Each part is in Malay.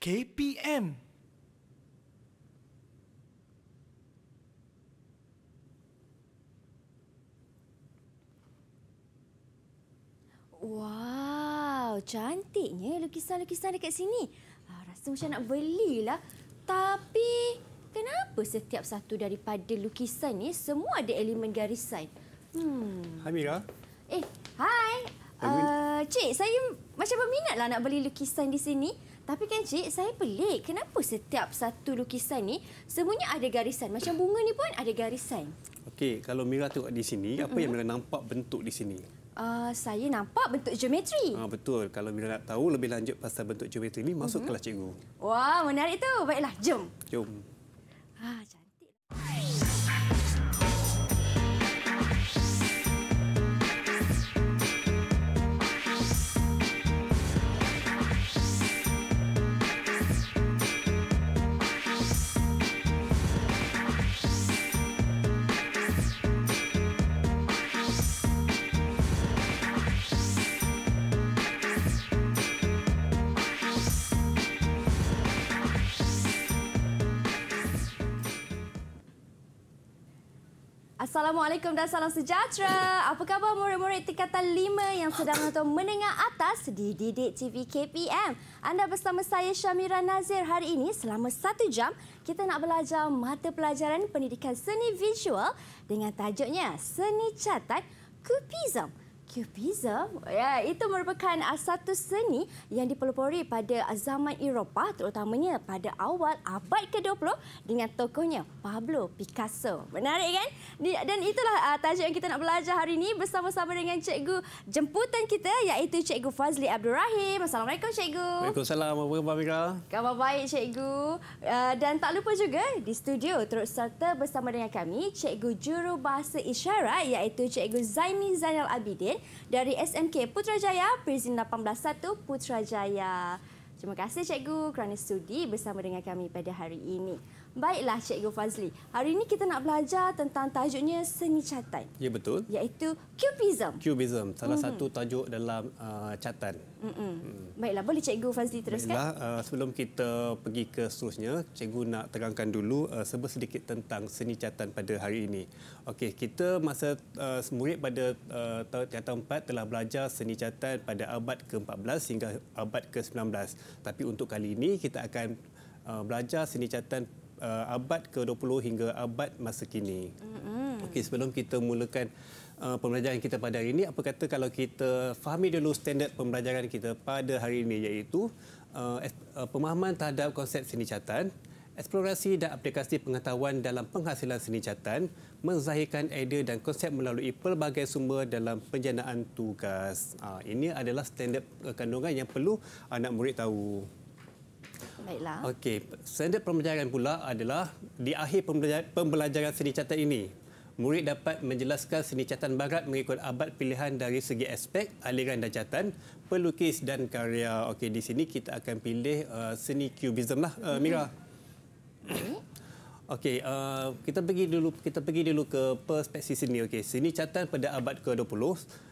KPM. Wow, cantiknya lukisan-lukisan dekat sini. Ah, rasa macam nak beli lah. Tapi kenapa setiap satu daripada lukisan ni semua ada elemen garisan? Hmm. Hai Mira. Eh, hai. Uh, cik, saya macam berminatlah nak beli lukisan di sini. Tapi kan cik, saya pelik. Kenapa setiap satu lukisan ni semuanya ada garisan? Macam bunga ni pun ada garisan. Okey, kalau Mira tengok di sini, apa yang Mira nampak bentuk di sini? Uh, saya nampak bentuk geometri. Ah uh, betul. Kalau Mira nak tahu lebih lanjut pasal bentuk geometri ni, masuk uh -huh. Mm-hmm. kelas cikgu. Wah, menarik tu. Baiklah, jom. Jom. Ah, cantik. Assalamualaikum dan salam sejahtera. Apa khabar murid-murid tingkatan 5 yang sedang atau menengah atas di Didik TV KPM? Anda bersama saya Syamira Nazir hari ini selama satu jam kita nak belajar mata pelajaran pendidikan seni visual dengan tajuknya Seni Catat Kupizam. Pizza, ya, itu merupakan satu seni yang dipelopori pada zaman Eropah terutamanya pada awal abad ke-20 dengan tokohnya Pablo Picasso. Menarik kan? Dan itulah ah, tajuk yang kita nak belajar hari ini bersama-sama dengan cikgu jemputan kita iaitu cikgu Fazli Abdul Rahim. Assalamualaikum cikgu. Waalaikumsalam. Apa khabar Mika? Khabar baik cikgu. Ah, dan tak lupa juga di studio terus serta bersama dengan kami cikgu juru bahasa isyarat iaitu cikgu Zaini Zainal Abidin dari SMK Putrajaya Prizin 181 Putrajaya. Terima kasih cikgu kerana sudi bersama dengan kami pada hari ini. Baiklah Cikgu Fazli, hari ini kita nak belajar tentang tajuknya seni catan. Ya betul. Iaitu Cubism. Cubism, salah mm -hmm. satu tajuk dalam uh, catan. Mm -hmm. mm. Baiklah, boleh Cikgu Fazli teruskan? Baiklah, uh, sebelum kita pergi ke seterusnya, Cikgu nak terangkan dulu uh, sebesar sedikit tentang seni catan pada hari ini. Okey, kita masa uh, semurid pada uh, catan 4 telah belajar seni catan pada abad ke-14 hingga abad ke-19. Tapi untuk kali ini kita akan uh, belajar seni catan uh, abad ke-20 hingga abad masa kini. Mm-hmm. Okey, sebelum kita mulakan uh, pembelajaran kita pada hari ini, apa kata kalau kita fahami dulu standard pembelajaran kita pada hari ini iaitu uh, uh pemahaman terhadap konsep seni catan, eksplorasi dan aplikasi pengetahuan dalam penghasilan seni catan, menzahirkan idea dan konsep melalui pelbagai sumber dalam penjanaan tugas. Uh, ini adalah standard uh, kandungan yang perlu anak murid tahu. Baiklah. Okey, standard pembelajaran pula adalah di akhir pembelajaran seni catat ini, murid dapat menjelaskan seni catatan barat mengikut abad pilihan dari segi aspek, aliran dan catatan, pelukis dan karya. Okey, di sini kita akan pilih uh, seni kubism lah, uh, Mira. Hmm. Okey, uh, kita pergi dulu kita pergi dulu ke perspektif seni. Okey, seni catatan pada abad ke-20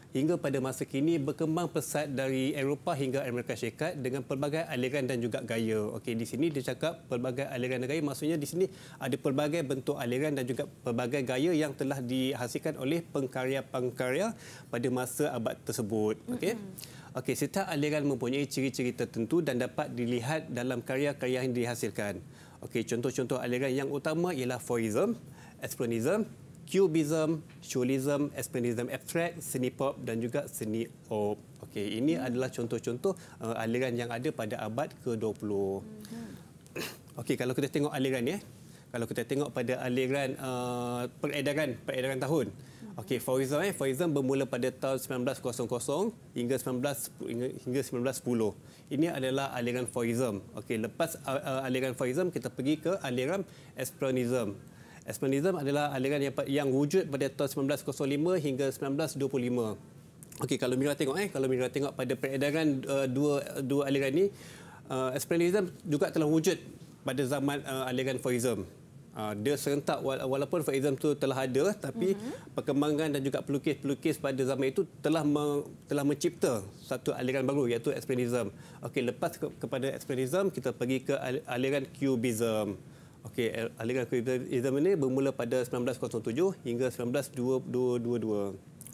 hingga pada masa kini berkembang pesat dari Eropah hingga Amerika Syarikat dengan pelbagai aliran dan juga gaya. Okey, di sini dia cakap pelbagai aliran dan gaya maksudnya di sini ada pelbagai bentuk aliran dan juga pelbagai gaya yang telah dihasilkan oleh pengkarya-pengkarya pada masa abad tersebut. Okey. Mm-hmm. Okey, setiap aliran mempunyai ciri-ciri tertentu dan dapat dilihat dalam karya-karya yang dihasilkan. Okey, contoh-contoh aliran yang utama ialah Fourierism, Expressionism, Cubism, Surrealism, Expressionism Abstract, Seni Pop dan juga Seni Op. Okey, ini hmm. adalah contoh-contoh uh, aliran yang ada pada abad ke-20. Hmm. Okey, kalau kita tengok aliran ya. Kalau kita tengok pada aliran uh, peredaran peredaran tahun. Hmm. Okey, Fauvism eh Fauvism bermula pada tahun 1900 hingga 19 hingga 1910. Ini adalah aliran Fauvism. Okey, lepas uh, uh aliran Fauvism kita pergi ke aliran Expressionism. Esmanism adalah aliran yang, yang wujud pada tahun 1905 hingga 1925. Okey kalau mira tengok eh kalau mira tengok pada peredaran uh, dua dua aliran ini, uh, esperantism juga telah wujud pada zaman uh, aliran Fauism. Uh, dia serentak walaupun Fauism tu telah ada tapi mm-hmm. perkembangan dan juga pelukis-pelukis pada zaman itu telah me, telah mencipta satu aliran baru iaitu esperantism. Okey lepas ke, kepada esperantism kita pergi ke aliran cubism. mm Okey, ahli kerajaan ini bermula pada 1907 hingga 1922.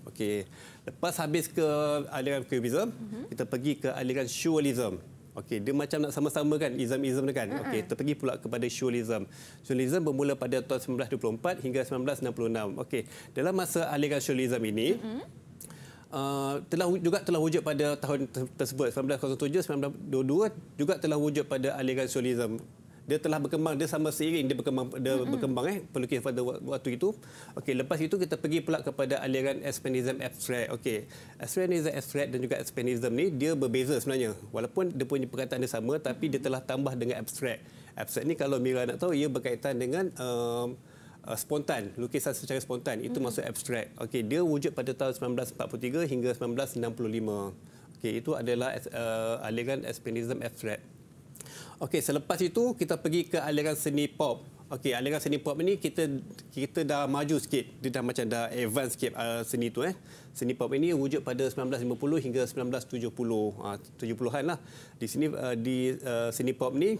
Okey, lepas habis ke aliran Cubism, mm-hmm. kita pergi ke aliran Surealism. Okey, dia macam nak sama-sama kan ism-ism kan. Mm-hmm. Okey, kita pergi pula kepada Surealism. Surealism bermula pada tahun 1924 hingga 1966. Okey, dalam masa aliran Surealism ini, mm-hmm. uh, telah juga telah wujud pada tahun tersebut 1907, 1922 juga telah wujud pada aliran Sosialisme dia telah berkembang dia sama seiring dia berkembang dia mm-hmm. berkembang eh pelukis pada waktu itu okey lepas itu kita pergi pula kepada aliran expressionism abstract okey expressionism abstract dan juga expressionism ni dia berbeza sebenarnya walaupun dia punya perkataan dia sama tapi dia telah tambah dengan abstract abstract ni kalau Mira nak tahu ia berkaitan dengan um, uh, spontan lukisan secara spontan itu mm-hmm. maksud abstract okey dia wujud pada tahun 1943 hingga 1965 okey itu adalah uh, aliran expressionism abstract Okey, selepas itu kita pergi ke aliran seni pop. Okey, aliran seni pop ini kita kita dah maju sikit. Dia dah macam dah advance sikit uh, seni tu eh. Seni pop ini wujud pada 1950 hingga 1970. Uh, 70-an lah. Di sini uh, di uh, seni pop ni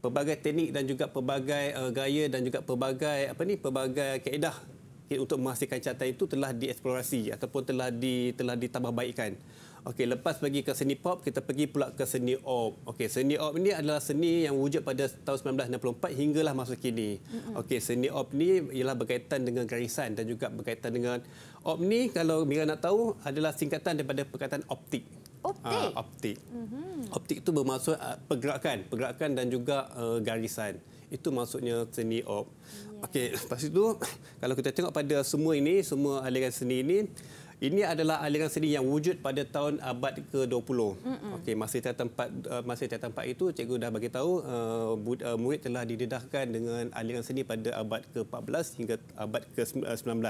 pelbagai teknik dan juga pelbagai uh, gaya dan juga pelbagai apa ni pelbagai kaedah untuk menghasilkan catatan itu telah dieksplorasi ataupun telah di telah ditambahbaikkan. baikkan. Okey, lepas pergi ke seni pop, kita pergi pula ke seni op. Okey, seni op ini adalah seni yang wujud pada tahun 1964 hinggalah masa kini. Okey, seni op ni ialah berkaitan dengan garisan dan juga berkaitan dengan op ni kalau Mira nak tahu adalah singkatan daripada perkataan optik. Optik. Ha, optik. Mm-hmm. Optik itu bermaksud ah, pergerakan, pergerakan dan juga uh, garisan. Itu maksudnya seni op. Yeah. Okey, lepas itu kalau kita tengok pada semua ini, semua aliran seni ini ini adalah aliran seni yang wujud pada tahun abad ke-20. Okey, masih tiada tempat eh, masih tiada tempat itu cikgu dah bagi tahu uh, murid telah didedahkan dengan aliran seni pada abad ke-14 hingga abad ke-19.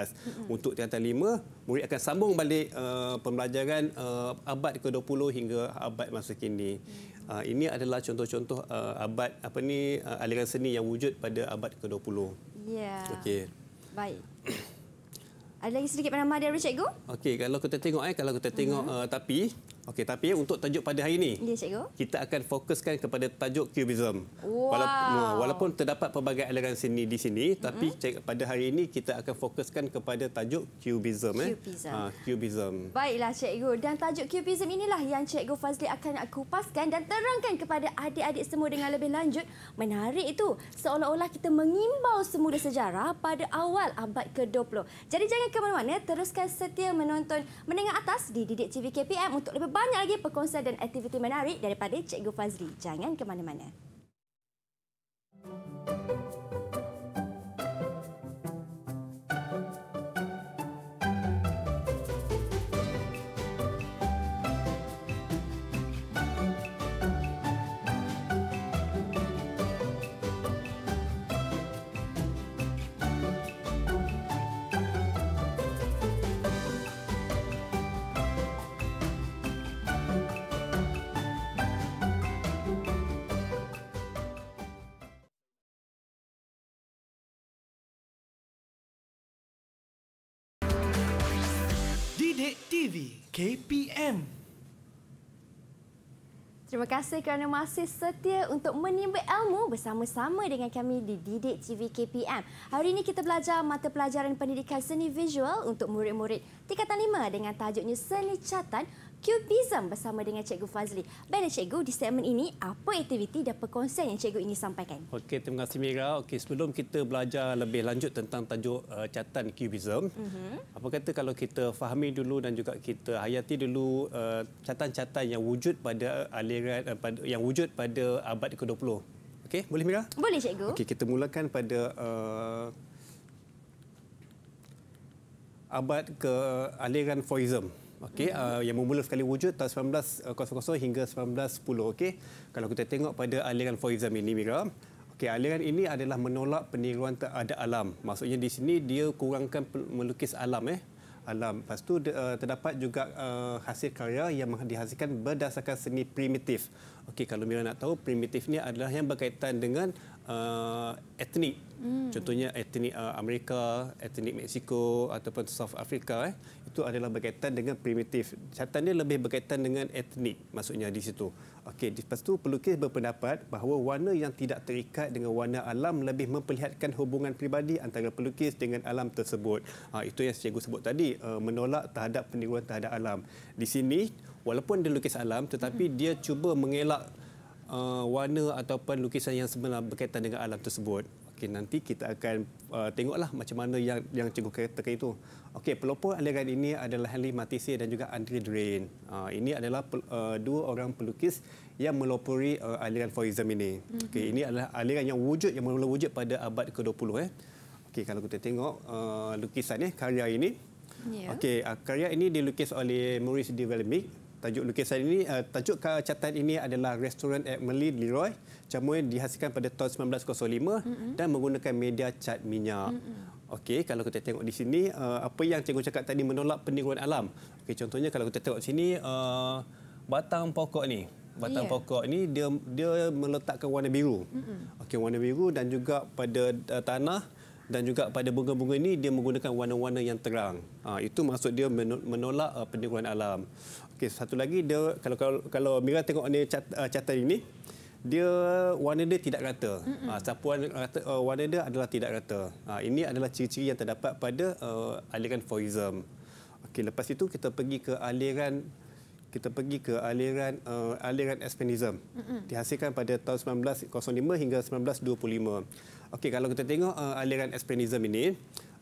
Untuk tiada lima, murid akan sambung balik uh, pembelajaran uh, abad ke-20 hingga abad masa kini. Uh, ini adalah contoh-contoh uh, abad apa ni uh, aliran seni yang wujud pada abad ke-20. Ya. Yeah. Okey. Baik. Ada lagi sedikit penambah dari cikgu? Okey, kalau kita tengok eh kalau kita tengok uh-huh. uh, tapi Okey, tapi untuk tajuk pada hari ini, ya, cikgu. kita akan fokuskan kepada tajuk Cubism. Wow. Walaupun, walaupun terdapat pelbagai aliran seni di sini, mm -hmm. tapi cik, pada hari ini kita akan fokuskan kepada tajuk Cubism. Eh? Cubism. Eh. Ha, Cubism. Baiklah, cikgu. Dan tajuk Cubism inilah yang cikgu Fazli akan kupaskan dan terangkan kepada adik-adik semua dengan lebih lanjut. Menarik itu, seolah-olah kita mengimbau semula sejarah pada awal abad ke-20. Jadi jangan ke mana-mana, teruskan setia menonton menengah Atas di Didik TV KPM untuk lebih banyak lagi perkongsian dan aktiviti menarik daripada Cikgu Fazli. Jangan ke mana-mana. Thank you. Update TV KPM. Terima kasih kerana masih setia untuk menimba ilmu bersama-sama dengan kami di Didik TV KPM. Hari ini kita belajar mata pelajaran pendidikan seni visual untuk murid-murid tingkatan 5 dengan tajuknya seni catan Cubism bersama dengan Cikgu Fazli. Baiklah Cikgu, di segmen ini apa aktiviti dan perkongsian yang Cikgu ingin sampaikan? Okey, terima kasih Mira. Okey, sebelum kita belajar lebih lanjut tentang tajuk uh, catatan Cubism, uh mhm. -huh. apa kata kalau kita fahami dulu dan juga kita hayati dulu uh, catatan-catatan uh, yang wujud pada aliran uh, pada, yang wujud pada abad ke-20. Okey, boleh Mira? Boleh Cikgu. Okey, kita mulakan pada uh, abad ke uh, aliran Fauvism. Uh okey uh, yang bermula sekali wujud tahun 1900 uh, hingga 1910 okey kalau kita tengok pada aliran Fauzan ini Mira okey aliran ini adalah menolak peniruan terhadap alam maksudnya di sini dia kurangkan melukis alam eh alam Pastu uh, terdapat juga uh, hasil karya yang dihasilkan berdasarkan seni primitif okey kalau Mira nak tahu primitif ni adalah yang berkaitan dengan uh, etnik hmm. contohnya etnik uh, Amerika, etnik Mexico ataupun South Africa eh itu adalah berkaitan dengan primitif. dia lebih berkaitan dengan etnik maksudnya di situ. Okey, lepas tu pelukis berpendapat bahawa warna yang tidak terikat dengan warna alam lebih memperlihatkan hubungan pribadi antara pelukis dengan alam tersebut. Ha, itu yang saya sebut tadi, uh, menolak terhadap peniruan terhadap alam. Di sini walaupun dia lukis alam tetapi hmm. dia cuba mengelak uh, warna ataupun lukisan yang sebenar berkaitan dengan alam tersebut. Okey, nanti kita akan uh, tengoklah macam mana yang yang cikgu katakan itu. Okey, pelopor aliran ini adalah Henry Matisse dan juga Andre Drain. Uh, ini adalah uh, dua orang pelukis yang melopori uh, aliran Fauvism ini. Okey, mhm. ini adalah aliran yang wujud yang mula wujud pada abad ke-20 eh. Okey, kalau kita tengok uh, lukisan eh karya ini. Yeah. Okey, uh, karya ini dilukis oleh Maurice de Valmik tajuk lukisan ini. Uh, tajuk catatan ini adalah Restoran Emily Leroy. Jamuan dihasilkan pada tahun 1905 mm-hmm. dan menggunakan media cat minyak. Mm-hmm. Okey, kalau kita tengok di sini, uh, apa yang cikgu cakap tadi menolak peniruan alam. Okey, contohnya kalau kita tengok sini, uh, batang pokok ni batang yeah. pokok ni dia dia meletakkan warna biru. Mm-hmm. Okey warna biru dan juga pada uh, tanah dan juga pada bunga-bunga ini dia menggunakan warna-warna yang terang. Ha, itu maksud dia menolak uh, peniruan alam. Okey, satu lagi dia kalau kalau, kalau Mira tengok ni cat uh, ini, dia warna dia tidak rata. Mm -mm. Uh, sapuan rata, uh, warna dia adalah tidak rata. Uh, ini adalah ciri-ciri yang terdapat pada uh, aliran foism. Okey, lepas itu kita pergi ke aliran kita pergi ke aliran uh, aliran expansionism. Mm -mm. Dihasilkan pada tahun 1905 hingga 1925. Okey, kalau kita tengok uh, aliran expansionism ini,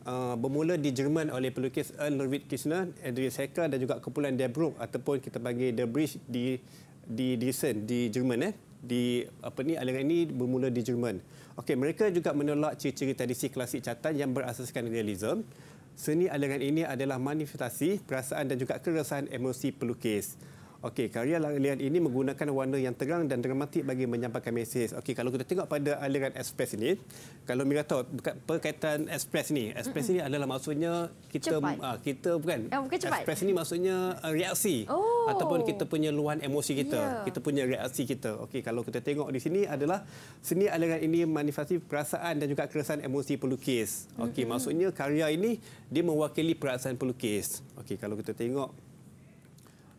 Uh, bermula di Jerman oleh pelukis Earl Ludwig Kirchner, Andreas Hecker dan juga kumpulan Der Bruch ataupun kita panggil The Bridge di di Dresden di Jerman eh di apa ni aliran ini bermula di Jerman. Okey, mereka juga menolak ciri-ciri tradisi klasik catatan yang berasaskan realisme. Seni aliran ini adalah manifestasi perasaan dan juga keresahan emosi pelukis. Okey, karya aliran ini menggunakan warna yang terang dan dramatik bagi menyampaikan mesej. Okey, kalau kita tengok pada aliran ekspres ini, kalau Mira tahu perkaitan ekspres ini, ekspres ini adalah maksudnya kita cepat. Ah, kita bukan. ekspres eh, ini maksudnya eh, reaksi oh. ataupun kita punya luahan emosi kita, yeah. kita punya reaksi kita. Okey, kalau kita tengok di sini adalah seni aliran ini manifestasi perasaan dan juga keresahan emosi pelukis. Okey, mm-hmm. maksudnya karya ini dia mewakili perasaan pelukis. Okey, kalau kita tengok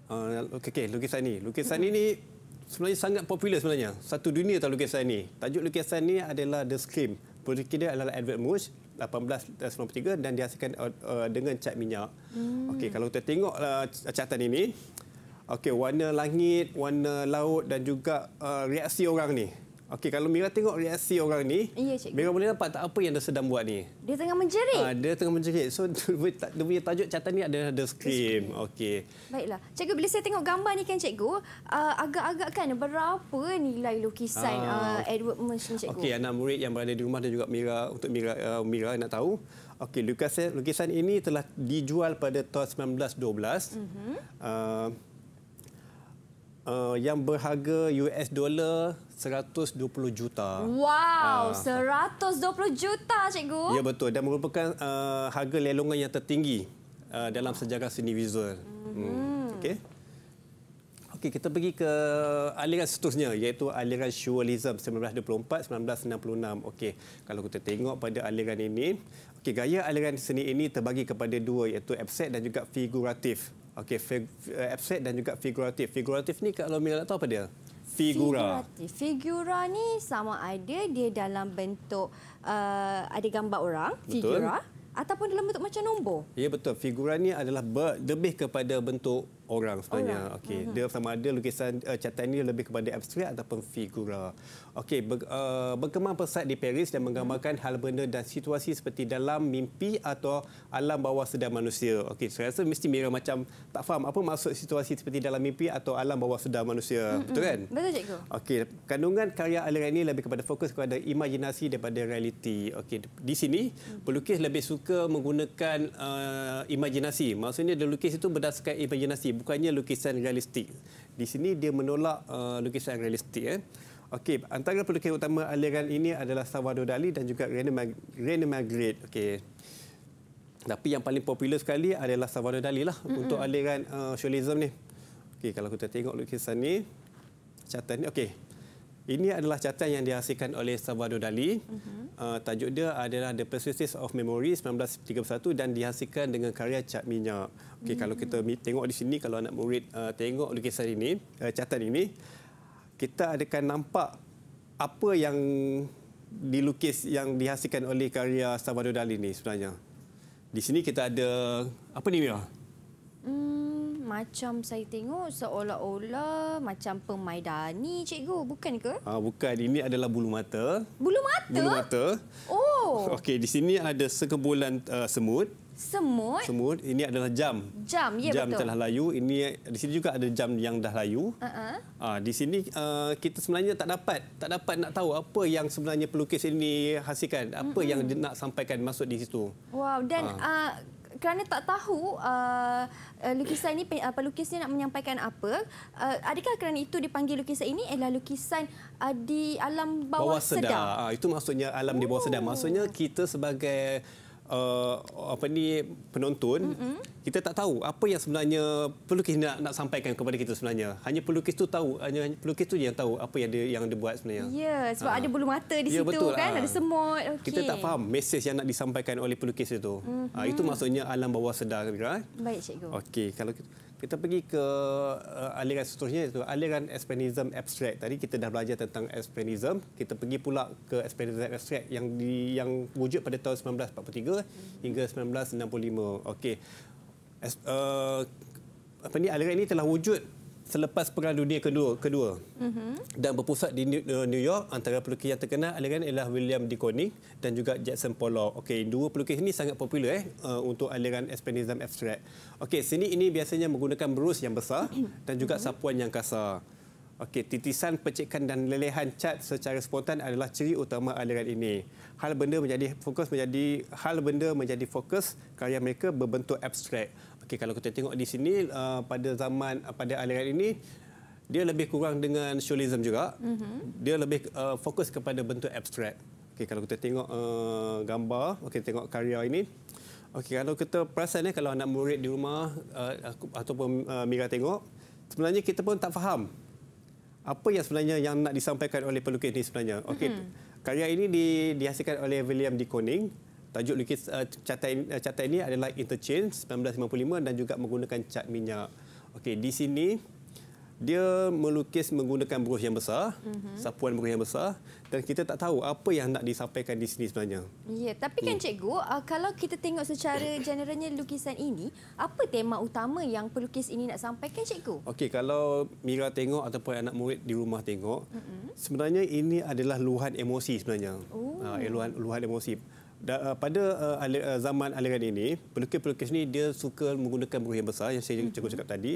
Ah, okey, okay, lukisan ini. Lukisan ini sebenarnya sangat popular sebenarnya. Satu dunia tahu lukisan ini. Tajuk lukisan ini adalah The Scream. Pemiliknya dia adalah Edward Munch, 1893 dan dihasilkan uh, uh, dengan cat minyak. Hmm. Okey, kalau kita tengok uh, catatan ini, okey, warna langit, warna laut dan juga uh, reaksi orang ni. Okey, kalau Mira tengok reaksi orang ni, ya, Mira boleh nampak tak apa yang dia sedang buat ni? Dia tengah menjerit. Ha, dia tengah menjerit. So, dia punya tajuk catan ni adalah The Scream. Okey. Baiklah. Cikgu, bila saya tengok gambar ni kan, cikgu, uh, agak-agak kan berapa nilai lukisan ha. uh, Edward Munch ni, cikgu? Okey, anak murid yang berada di rumah dan juga Mira, untuk Mira, uh, Mira nak tahu. Okey, lukisan, lukisan ini telah dijual pada tahun 1912. uh, uh, yang berharga US dollar 120 juta. Wow, ah. uh, 120 juta cikgu. Ya betul dan merupakan uh, harga lelongan yang tertinggi uh, dalam sejarah seni visual. Mm -hmm. hmm. Okey. Okey, kita pergi ke aliran seterusnya iaitu aliran surrealism 1924-1966. Okey. Kalau kita tengok pada aliran ini, okey gaya aliran seni ini terbagi kepada dua iaitu abstrak dan juga figuratif. Okey, fig, eh, abstract dan juga figuratif. Figuratif ni kalau Mila nak tahu apa dia? Figura. Figuratif. Figura ni sama ada dia dalam bentuk uh, ada gambar orang, betul. figura ataupun dalam bentuk macam nombor. Ya betul. Figura ni adalah lebih kepada bentuk orang sebenarnya. Orang. Okay. Mm-hmm. Dia sama ada lukisan uh, eh, catan ini lebih kepada abstrak ataupun figura. Okey, Ber, uh, eh, berkembang pesat di Paris dan menggambarkan mm-hmm. hal benda dan situasi seperti dalam mimpi atau alam bawah sedar manusia. Okey, Saya rasa mesti Mira macam tak faham apa maksud situasi seperti dalam mimpi atau alam bawah sedar manusia. Mm-hmm. Betul kan? Mhm. Betul, Cikgu. Okey, Kandungan karya aliran ini lebih kepada fokus kepada imajinasi daripada realiti. Okey, Di sini, mm-hmm. pelukis lebih suka menggunakan uh, eh, imajinasi. Maksudnya, dia lukis itu berdasarkan imajinasi bukannya lukisan realistik. Di sini dia menolak uh, lukisan realistik. Eh. Okey, antara pelukis utama aliran ini adalah Salvador Dali dan juga René, Mag René Magritte. Okey. Tapi yang paling popular sekali adalah Salvador Dali lah mm -hmm. untuk aliran uh, surrealism ni. Okey, kalau kita tengok lukisan ni, catat ni. Okey. Ini adalah catatan yang dihasilkan oleh Salvador Dali. Uh mhm. -huh. uh, tajuk dia adalah The Persistence of Memory 1931 dan dihasilkan dengan karya cat Minyak. Okay, hmm. Kalau kita tengok di sini, kalau anak murid uh, tengok lukisan ini, uh, catatan ini, kita akan nampak apa yang dilukis yang dihasilkan oleh karya Salvador Dali ini sebenarnya. Di sini kita ada, apa ni Mia? Hmm macam saya tengok seolah-olah macam pemaidani cikgu bukan ke? Ah bukan ini adalah bulu mata. Bulu mata? Bulu mata. Oh. Okey di sini ada sekebulan uh, semut. Semut. Semut ini adalah jam. Jam, ya jam betul. Jam telah layu. Ini di sini juga ada jam yang dah layu. Uh -huh. Ah di sini uh, kita sebenarnya tak dapat tak dapat nak tahu apa yang sebenarnya pelukis ini hasilkan, apa mm -hmm. yang dia nak sampaikan masuk di situ. Wow, dan ah. uh, kerana tak tahu uh, uh lukisan ini uh, lukisnya nak menyampaikan apa uh, adakah kerana itu dipanggil lukisan ini adalah lukisan uh, di alam bawah, bawah sedar, sedar. Uh, itu maksudnya alam Ooh. di bawah oh. sedar maksudnya kita sebagai uh, apa ni penonton mm-hmm. kita tak tahu apa yang sebenarnya pelukis nak nak sampaikan kepada kita sebenarnya hanya pelukis tu tahu hanya pelukis tu yang tahu apa yang dia yang dia buat sebenarnya ya yeah, sebab ha. ada bulu mata di yeah, situ betul, kan ha. ada semut okay. kita tak faham mesej yang nak disampaikan oleh pelukis itu ah, mm-hmm. ha, itu maksudnya alam bawah sedar kan baik cikgu okey kalau kita pergi ke uh, aliran seterusnya iaitu aliran expansionism abstract tadi kita dah belajar tentang expansionism kita pergi pula ke expansionism abstract yang di, yang wujud pada tahun 1943 hingga 1965 okey uh, apa ni aliran ini telah wujud selepas Perang Dunia Kedua, kedua. Mm -hmm. dan berpusat di eh, New York antara pelukis yang terkenal aliran ialah William D. Koenig dan juga Jackson Pollock. Okey, dua pelukis ini sangat popular eh, eh untuk aliran expressionism abstract. Okey, seni ini biasanya menggunakan brush yang besar dan juga mhm. sapuan yang kasar. Okey, titisan pecikan dan lelehan cat secara spontan adalah ciri utama aliran ini. Hal benda menjadi fokus menjadi hal benda menjadi fokus karya mereka berbentuk abstrak. Okey kalau kita tengok di sini uh, pada zaman uh, pada aliran ini dia lebih kurang dengan surrealism juga. Mm-hmm. Dia lebih uh, fokus kepada bentuk abstrak. Okey kalau kita tengok uh, gambar, okey tengok karya ini. Okey kalau kita perasan ya kalau anak murid di rumah uh, ataupun uh, Mira tengok sebenarnya kita pun tak faham apa yang sebenarnya yang nak disampaikan oleh pelukis ini sebenarnya. Okey. Mm-hmm. Karya ini di, dihasilkan oleh William de Koning. Tajuk lukis uh, eh, catai, uh, eh, catai ini adalah Interchange 1955 dan juga menggunakan cat minyak. Okey, di sini dia melukis menggunakan brush yang besar, mm-hmm. sapuan brush yang besar dan kita tak tahu apa yang nak disampaikan di sini sebenarnya. Ya, tapi kan hmm. cikgu, uh, kalau kita tengok secara generalnya lukisan ini, apa tema utama yang pelukis ini nak sampaikan cikgu? Okey, kalau Mira tengok ataupun anak murid di rumah tengok, mm-hmm. sebenarnya ini adalah luahan emosi sebenarnya. Oh. Ah, uh, luahan luahan emosi da, uh, pada uh, ali, uh, zaman aliran ini, pelukis-pelukis ini dia suka menggunakan buku yang besar yang saya cakap, mm-hmm. cakap tadi.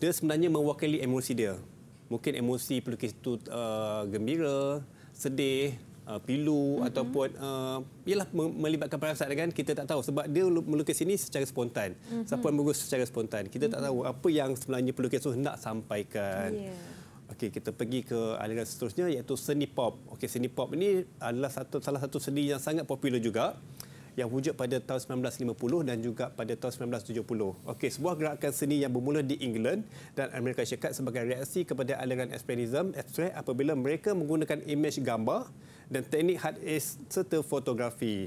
Dia sebenarnya mewakili emosi dia. Mungkin emosi pelukis itu uh, gembira, sedih, uh, pilu mm-hmm. ataupun uh, ialah melibatkan perasaan kan kita tak tahu sebab dia melukis ini secara spontan. Mm-hmm. Siapa yang bagus secara spontan. Kita mm-hmm. tak mhm. tahu apa yang sebenarnya pelukis itu hendak sampaikan. Yeah. Okey, kita pergi ke aliran seterusnya iaitu seni pop. Okey, seni pop ini adalah satu salah satu seni yang sangat popular juga yang wujud pada tahun 1950 dan juga pada tahun 1970. Okey, sebuah gerakan seni yang bermula di England dan Amerika Syarikat sebagai reaksi kepada aliran expressionism abstrak apabila mereka menggunakan imej gambar dan teknik hard edge serta fotografi.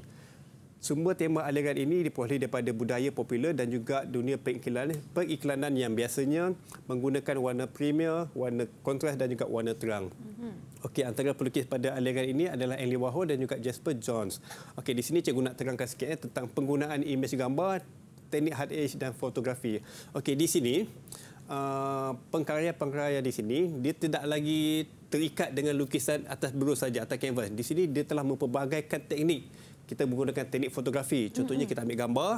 Sumber tema aliran ini diperoleh daripada budaya popular dan juga dunia periklanan, periklanan yang biasanya menggunakan warna premier, warna kontras dan juga warna terang. Mm-hmm. Okey, antara pelukis pada aliran ini adalah Andy Warhol dan juga Jasper Johns. Okey, di sini cikgu nak terangkan sikit eh, tentang penggunaan imej gambar, teknik hard edge dan fotografi. Okey, di sini Uh, pengkarya-pengkarya di sini dia tidak lagi terikat dengan lukisan atas brush saja atau canvas. Di sini dia telah memperbagaikan teknik kita menggunakan teknik fotografi. Contohnya mm -hmm. kita ambil gambar,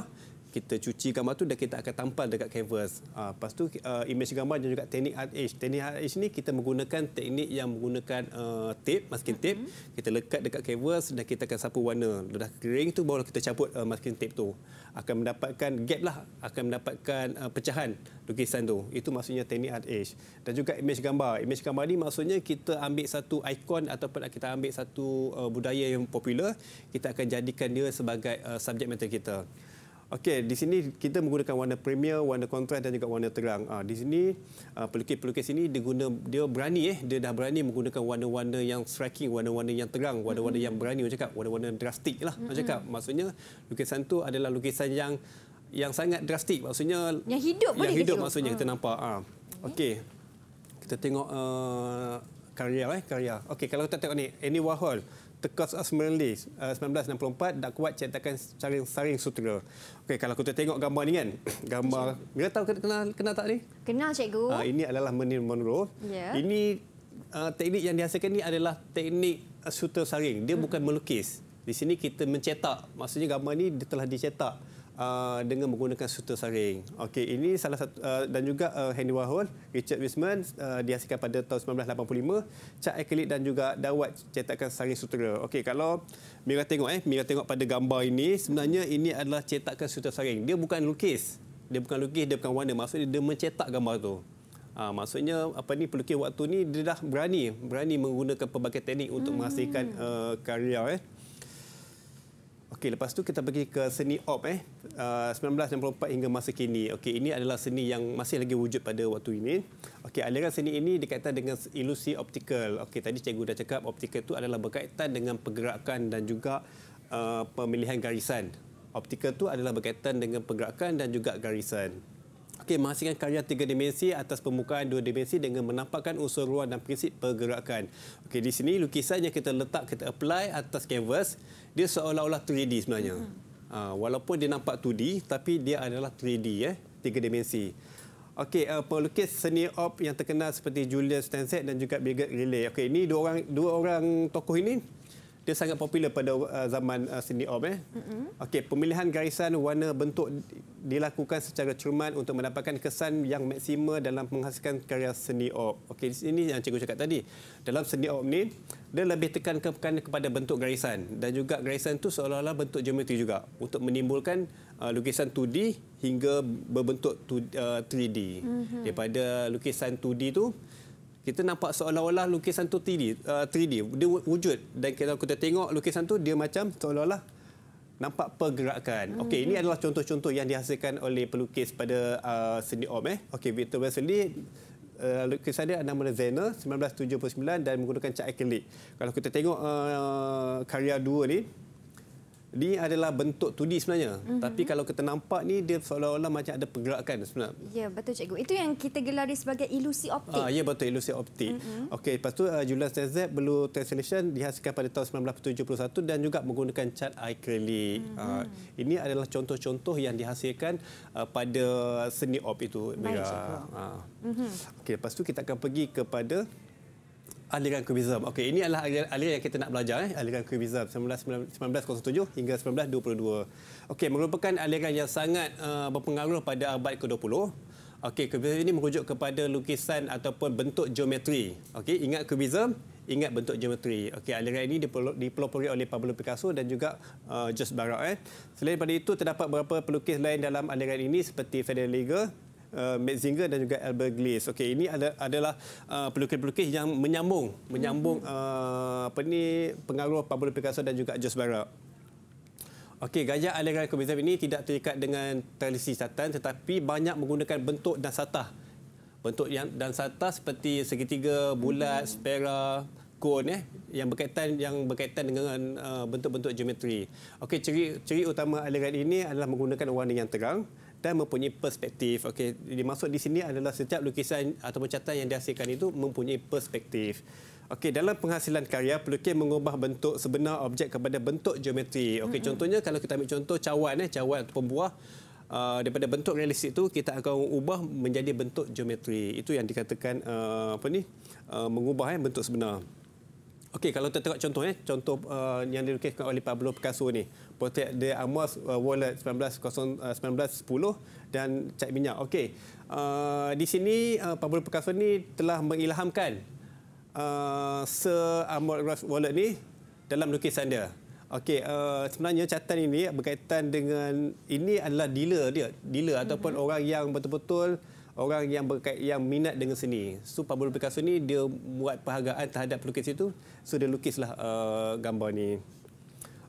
kita cuci gambar tu dan kita akan tampal dekat canvas. Uh, lepas tu uh, image gambar dan juga teknik art age. Teknik art age ni kita menggunakan teknik yang menggunakan uh, tape, masking tape. Mm -hmm. Kita lekat dekat canvas dan kita akan sapu warna. Dah kering tu baru kita cabut uh, masking tape tu. Akan mendapatkan gap lah. Akan mendapatkan uh, pecahan lukisan tu. Itu maksudnya teknik art age. Dan juga image gambar. Image gambar ni maksudnya kita ambil satu ikon ataupun kita ambil satu uh, budaya yang popular. Kita akan jadikan dia sebagai uh, subjek material kita. Okey, di sini kita menggunakan warna premier, warna kontras dan juga warna terang. Ah, di sini ah, pelukis-pelukis ini dia guna dia berani eh, dia dah berani menggunakan warna-warna yang striking, warna-warna yang terang, warna-warna mm-hmm. yang berani macam warna-warna drastik lah macam mm-hmm. Maksudnya lukisan tu adalah lukisan yang yang sangat drastik. Maksudnya yang hidup boleh Yang hidup maksudnya uh. kita ah. nampak. Ah. Okey. Kita tengok uh, karya eh karya. Okey kalau kita tengok ni Andy Warhol Tekos Asmerli uh, 1964 dah kuat cetakan saring-saring sutera. Okey kalau kita tengok gambar ni kan gambar kita tahu kenal kenal tak ni? Kenal cikgu. Uh, ini adalah Menin Monroe. Yeah. Ini uh, teknik yang dihasilkan ni adalah teknik uh, sutera saring. Dia hmm. bukan melukis. Di sini kita mencetak. Maksudnya gambar ni telah dicetak uh, dengan menggunakan suta saring. Okey, ini salah satu uh, dan juga uh, Henry Warhol, Richard Wiseman uh, dihasilkan pada tahun 1985, cat akrilik dan juga dawat cetakan saring sutera. Okey, kalau Mira tengok eh, Mira tengok pada gambar ini, sebenarnya ini adalah cetakan suta saring. Dia bukan lukis. Dia bukan lukis, dia bukan warna. Maksudnya dia mencetak gambar tu. Ha, maksudnya apa ni pelukis waktu ni dia dah berani berani menggunakan pelbagai teknik untuk menghasilkan uh, karya eh. Okey, lepas tu kita pergi ke seni op eh. Ah, uh, 1964 hingga masa kini. Okey, ini adalah seni yang masih lagi wujud pada waktu ini. Okey, aliran seni ini dikaitkan dengan ilusi optikal. Okey, tadi cikgu dah cakap optikal itu adalah berkaitan dengan pergerakan dan juga uh, pemilihan garisan. Optikal itu adalah berkaitan dengan pergerakan dan juga garisan. Okey, menghasilkan karya tiga dimensi atas permukaan dua dimensi dengan menampakkan unsur ruang dan prinsip pergerakan. Okey, di sini lukisan yang kita letak, kita apply atas kanvas dia seolah-olah 3D sebenarnya. Uh, walaupun dia nampak 2D, tapi dia adalah 3D, eh, tiga dimensi. Okey, uh, pelukis seni op yang terkenal seperti Julius Stansett dan juga Birgit Riley. Okey, ini dua orang dua orang tokoh ini dia sangat popular pada uh, zaman uh, Cindy Om. Eh? Okay, pemilihan garisan warna bentuk dilakukan secara cermat untuk mendapatkan kesan yang maksima dalam menghasilkan karya seni op. Okey, ini yang cikgu cakap tadi. Dalam seni op ni, dia lebih tekan kepada bentuk garisan dan juga garisan tu seolah-olah bentuk geometri juga untuk menimbulkan uh, lukisan 2D hingga berbentuk 2, uh, 3D. Mm-hmm. Daripada lukisan 2D tu, kita nampak seolah-olah lukisan tu 3D, uh, 3D. Dia wujud dan kita kita tengok lukisan tu dia macam seolah-olah nampak pergerakan. Hmm. Okey, ini adalah contoh-contoh yang dihasilkan oleh pelukis pada uh, seni Om eh. Okey, Victor Wesley uh, lukisan dia nama Zena 1979 dan menggunakan cat acrylic. Kalau kita tengok uh, karya dua ni, ini adalah bentuk 2D sebenarnya. Mm-hmm. Tapi kalau kita nampak ni dia seolah-olah macam ada pergerakan sebenarnya. Ya, betul cikgu. Itu yang kita gelari sebagai ilusi optik. Ah, ya betul ilusi optik. Mm-hmm. Okey, lepas tu uh, Julian Stetzer blue translation dihasilkan pada tahun 1971 dan juga menggunakan cat acrylic. Mm-hmm. Uh, ah, ini adalah contoh-contoh yang dihasilkan uh, pada seni op itu. Baik, ya, cikgu. Uh. Mm-hmm. Okey, lepas tu kita akan pergi kepada aliran kubism. Okey, ini adalah aliran, aliran yang kita nak belajar eh, aliran kubism 1907 hingga 1922. Okey, merupakan aliran yang sangat uh, berpengaruh pada abad ke-20. Okey, kubism ini merujuk kepada lukisan ataupun bentuk geometri. Okey, ingat kubism, ingat bentuk geometri. Okey, aliran ini dipelopori oleh Pablo Picasso dan juga uh, Just Barak eh. Selain daripada itu terdapat beberapa pelukis lain dalam aliran ini seperti Federico uh, Metzinger dan juga Albert Gliss. Okey, ini ada, adalah uh, pelukis-pelukis yang menyambung menyambung mm -hmm. uh, apa ni pengaruh Pablo Picasso dan juga Jos Barak. Okey, gaya aliran kubisme ini tidak terikat dengan tradisi satan tetapi banyak menggunakan bentuk dan satah. Bentuk yang dan satah seperti segitiga, bulat, mm -hmm. spera, kon eh yang berkaitan yang berkaitan dengan uh, bentuk-bentuk geometri. Okey, ciri ciri utama aliran ini adalah menggunakan warna yang terang, dan mempunyai perspektif. Okey, dimaksud di sini adalah setiap lukisan atau catatan yang dihasilkan itu mempunyai perspektif. Okey, dalam penghasilan karya, pelukis mengubah bentuk sebenar objek kepada bentuk geometri. Okey, contohnya kalau kita ambil contoh cawan eh, cawan atau buah Uh, daripada bentuk realistik itu kita akan ubah menjadi bentuk geometri itu yang dikatakan uh, apa ni uh, mengubah eh, bentuk sebenar Okey, kalau kita tengok contoh, eh, contoh uh, yang dilukiskan oleh Pablo Picasso ni. Portrait the Amos uh, Wallet 1910 dan cat minyak. Okey, uh, di sini uh, Pablo Picasso ni telah mengilhamkan uh, Sir Amos Wallet ni dalam lukisan dia. Okey, uh, sebenarnya catatan ini berkaitan dengan ini adalah dealer dia, dealer mm-hmm. ataupun orang yang betul-betul uh, orang yang berkait yang minat dengan seni. So Pablo Picasso ni dia buat perhargaan terhadap pelukis itu. So dia lukislah uh, gambar ni.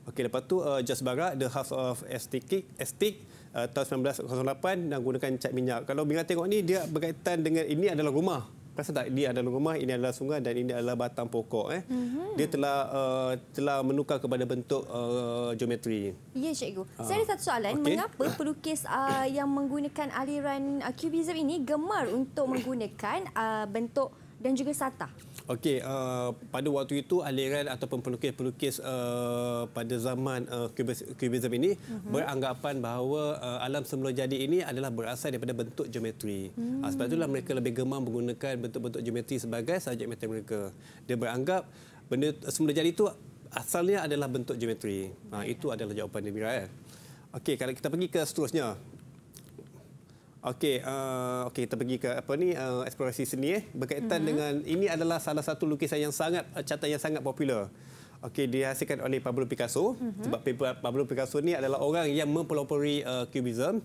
Okey lepas tu uh, Just Barak The House of Aesthetic Aesthetic uh, tahun 1908 dan gunakan cat minyak. Kalau bila tengok ni dia berkaitan dengan ini adalah rumah rasa tak ini adalah rumah ini adalah sungai dan ini adalah batang pokok eh mm -hmm. dia telah uh, telah menukar kepada bentuk uh, geometri ya cikgu ha. saya ada satu soalan okay. mengapa pelukis uh, yang menggunakan aliran kubism ah, uh, ini gemar untuk menggunakan uh, bentuk dan juga sata Okey, uh, pada waktu itu aliran ataupun pelukis-pelukis uh, pada zaman uh, kubisme ini mm-hmm. beranggapan bahawa uh, alam semula jadi ini adalah berasal daripada bentuk geometri. Mm. Uh, sebab hmm. itulah mereka lebih gemar menggunakan bentuk-bentuk geometri sebagai sajak matematik mereka. Dia beranggap benda semula jadi itu asalnya adalah bentuk geometri. Uh, itu adalah jawapan dia, Mira. Eh? Okey, kalau kita pergi ke seterusnya, Okey, uh, okey kita pergi ke apa ni uh, eksplorasi seni eh berkaitan mm-hmm. dengan ini adalah salah satu lukisan yang sangat uh, catatan yang sangat popular. Okey, dihasilkan oleh Pablo Picasso. Mm-hmm. Sebab Pablo Picasso ni adalah orang yang mempelopori uh, Cubism.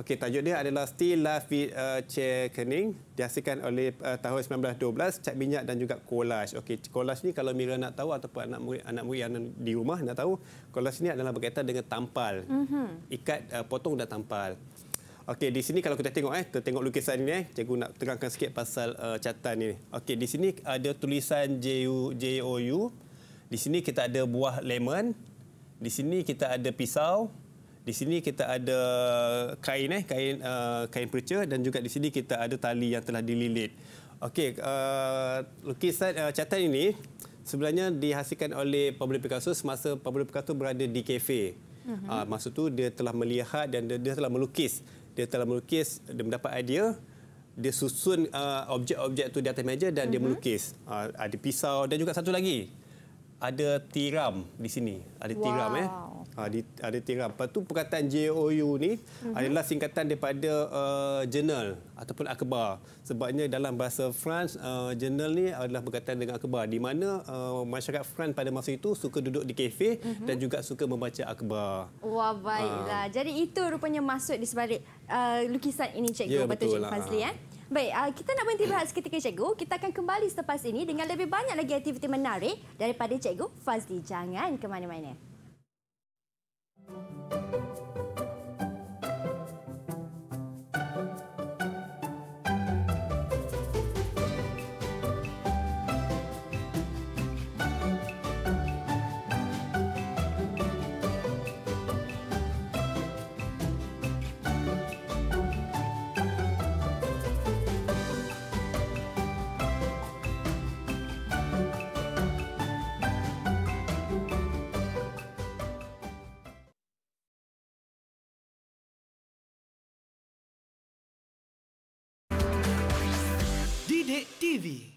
Okey, tajuk dia adalah Still Life with uh, Che Kening. Dihasilkan oleh uh, tahun 1912, cat minyak dan juga collage. Okey, collage ni kalau Mira nak tahu ataupun anak murid anak murid yang di rumah nak tahu, collage ni adalah berkaitan dengan tampal. Mm-hmm. Ikat uh, potong dan tampal. Okey, di sini kalau kita tengok eh, kita tengok lukisan ini eh, cikgu nak terangkan sikit pasal uh, catatan ini. Okey, di sini ada tulisan J U J O U. Di sini kita ada buah lemon. Di sini kita ada pisau. Di sini kita ada kain eh, kain uh, kain perca dan juga di sini kita ada tali yang telah dililit. Okey, uh, lukisan uh, catatan ini sebenarnya dihasilkan oleh Pablo Picasso semasa Pablo Picasso berada di kafe. Uh, mhm. ah, masa tu dia telah melihat dan dia, dia telah melukis dia telah melukis, dia mendapat idea, dia susun uh, objek-objek tu di atas meja dan mm-hmm. dia mhm. melukis. Uh, ada pisau dan juga satu lagi. Ada tiram di sini. Ada tiram eh. wow. eh ha, di, ada ah, tinggal apa tu perkataan JOU ni mm -hmm. adalah singkatan daripada uh, eh, journal ataupun akhbar sebabnya dalam bahasa France uh, journal ni adalah berkaitan dengan akhbar di mana uh, masyarakat France pada masa itu suka duduk di kafe mm -hmm. dan juga suka membaca akhbar wah baiklah ha. jadi itu rupanya masuk di sebalik uh, lukisan ini cikgu ya, betul cikgu lah. Fazli ya Baik, kita nak berhenti berhati seketika cikgu. Kita akan kembali selepas ini dengan lebih banyak lagi aktiviti menarik daripada cikgu Fazli. Jangan ke mana-mana. Thank you.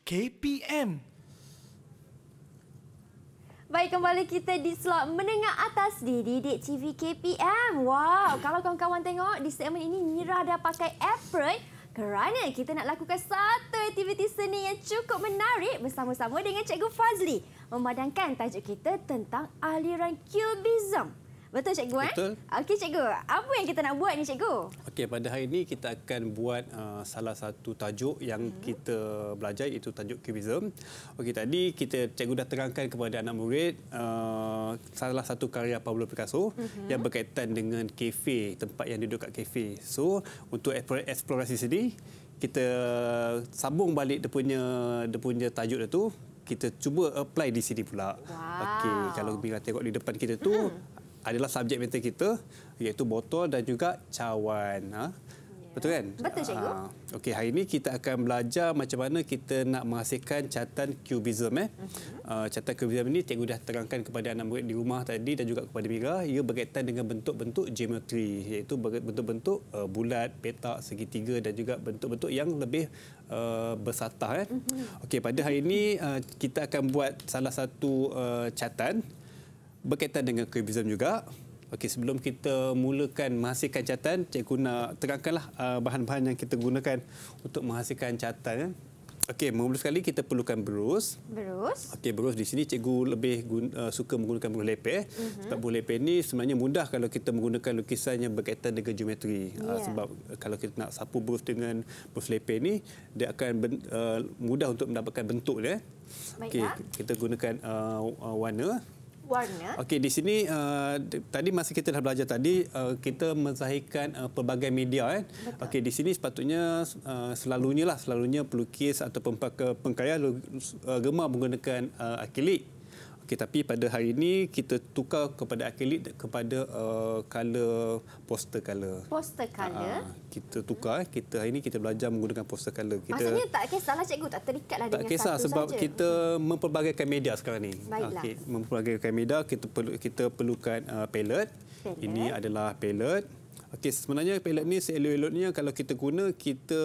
KPM. Baik, kembali kita di slot menengah atas di Didik TV KPM. Wow, kalau kawan-kawan tengok di segmen ini Mira dah pakai apron kerana kita nak lakukan satu aktiviti seni yang cukup menarik bersama-sama dengan Cikgu Fazli memadangkan tajuk kita tentang aliran Cubism. Betul cikgu eh? Betul. Okey cikgu, apa yang kita nak buat ni cikgu? Okey, pada hari ini kita akan buat uh, salah satu tajuk yang hmm. kita belajar iaitu tajuk Cubism. Okey, tadi kita cikgu dah terangkan kepada anak murid uh, salah satu karya Pablo Picasso hmm. yang berkaitan dengan kafe, tempat yang duduk kat kafe. So, untuk eksplorasi sini, kita sambung balik dia punya dia punya tajuk dia tu kita cuba apply di sini pula. Wow. Okey, kalau bila tengok di depan kita tu, mhm adalah subjek mentor kita iaitu botol dan juga cawan. Ha? Ya. Betul kan? Betul ha. cikgu. Ha, Okey, hari ini kita akan belajar macam mana kita nak menghasilkan catatan cubism Eh. Uh, mhm. ah, catan kubism ini cikgu dah terangkan kepada anak murid di rumah tadi dan juga kepada Mira. Ia berkaitan dengan bentuk-bentuk geometri iaitu bentuk-bentuk uh, bulat, petak, segitiga dan juga bentuk-bentuk yang lebih uh, ah, bersatah. Eh. Mhm. Okey, pada hari ini uh, kita akan buat salah satu uh, catan berkaitan dengan kubism juga. Okey, sebelum kita mulakan menghasilkan catatan, cikgu nak terangkanlah uh, bahan-bahan yang kita gunakan untuk menghasilkan catan. Eh. Okey, mula sekali kita perlukan berus. Berus. Okey, berus di sini cikgu lebih guna, uh, suka menggunakan berus lepeh. Eh. Uh mhm. -huh. Sebab berus lepeh ni sebenarnya mudah kalau kita menggunakan lukisan yang berkaitan dengan geometri. Yeah. Uh, ya. sebab uh, kalau kita nak sapu berus dengan berus lepeh ni, dia akan ben, uh, mudah untuk mendapatkan bentuk dia. Eh. Baiklah. kita gunakan uh, uh, warna warna. Okey, di sini uh, tadi masa kita dah belajar tadi uh, kita mensahikan uh, pelbagai media Eh. Okey, di sini sepatutnya uh, selalunya lah selalunya pelukis atau ataupun pengkaya uh, gemar menggunakan uh, akrilik. Okay, tapi pada hari ini kita tukar kepada akrilik kepada kala uh, poster kala. Poster kala. Uh, kita tukar. Hmm. Kita hari ini kita belajar menggunakan poster kala. Kita, Maksudnya tak kisahlah cikgu, tak terikatlah tak dengan kisah, satu sebab sahaja. kita memperbagaikan media sekarang ini. Baiklah. Okay, memperbagaikan media, kita, perlu, kita perlukan uh, palette. palette. Ini eh. adalah palette. Okey, sebenarnya palette ni seelok-eloknya kalau kita guna, kita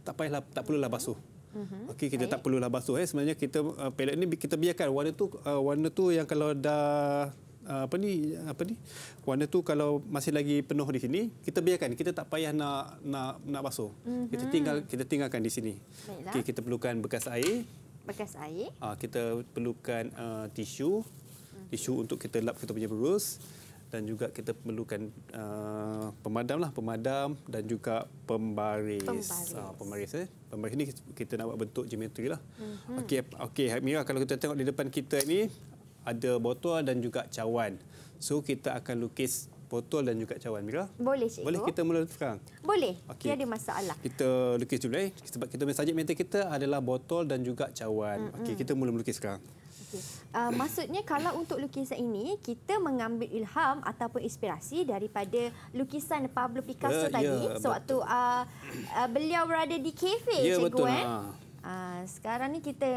tak payahlah tak perlulah basuh. Mm-hmm. Okey kita Baik. tak perlulah basuh eh sebenarnya kita uh, palette ni kita biarkan warna tu uh, warna tu yang kalau dah uh, apa ni apa ni warna tu kalau masih lagi penuh di sini kita biarkan kita tak payah nak nak nak basuh. Mm-hmm. Kita tinggal kita tinggalkan di sini. Okey kita perlukan bekas air. Bekas air. Uh, kita perlukan uh, tisu. Mm-hmm. Tisu untuk kita lap kita punya berus dan juga kita perlukan uh, pemadam lah pemadam dan juga pembaris pembaris, uh, pembaris, eh? pembaris ni kita nak buat bentuk geometri lah mm-hmm. okey okey Mira kalau kita tengok di depan kita ni ada botol dan juga cawan so kita akan lukis botol dan juga cawan Mira boleh cikgu boleh kita mula sekarang boleh okay. tiada masalah kita lukis dulu eh sebab kita punya subjek kita adalah botol dan juga cawan mm-hmm. okey kita mula melukis sekarang okey uh, maksudnya kalau untuk lukisan ini kita mengambil ilham ataupun inspirasi daripada lukisan Pablo Picasso uh, tadi yeah, sewaktu uh, ah, uh, ah, beliau berada di kafe yeah, cikgu betul, eh. Ha. Uh, sekarang ni kita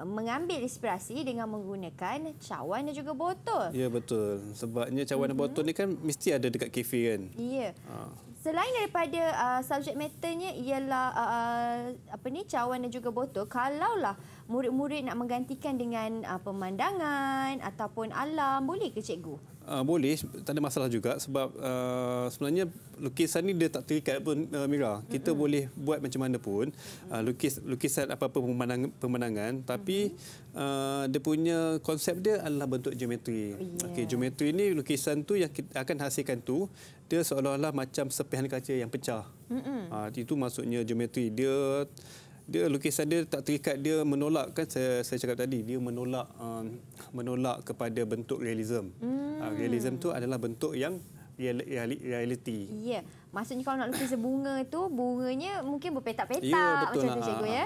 mengambil inspirasi dengan menggunakan cawan dan juga botol. Ya betul. Sebabnya cawan mm-hmm. dan mhm. botol ni kan mesti ada dekat kafe kan. Ya. Ha. Selain daripada uh, subjek meternya ialah uh, apa ni cawan dan juga botol, kalaulah uh, murid-murid nak menggantikan dengan uh, pemandangan ataupun alam boleh ke cikgu? Uh, boleh, tak ada masalah juga sebab uh, sebenarnya lukisan ni dia tak terikat pun uh, Mira. Kita mm -hmm. boleh buat macam mana pun uh, lukis lukisan apa-apa pemandang, pemandangan tapi mm -hmm. uh, dia punya konsep dia adalah bentuk geometri. Yeah. Oh, Okey, geometri ni lukisan tu yang kita akan hasilkan tu dia seolah-olah macam sepihan kaca yang pecah. Mm -hmm. uh, itu maksudnya geometri. Dia dia lukisan dia tak terikat dia menolak kan saya saya cakap tadi dia menolak um, menolak kepada bentuk realisme. Ah, hmm. Uh, realism tu adalah bentuk yang reality. Ya. Maksudnya kalau nak lukis bunga tu bunganya mungkin berpetak-petak ya, macam tu ah, cikgu ya.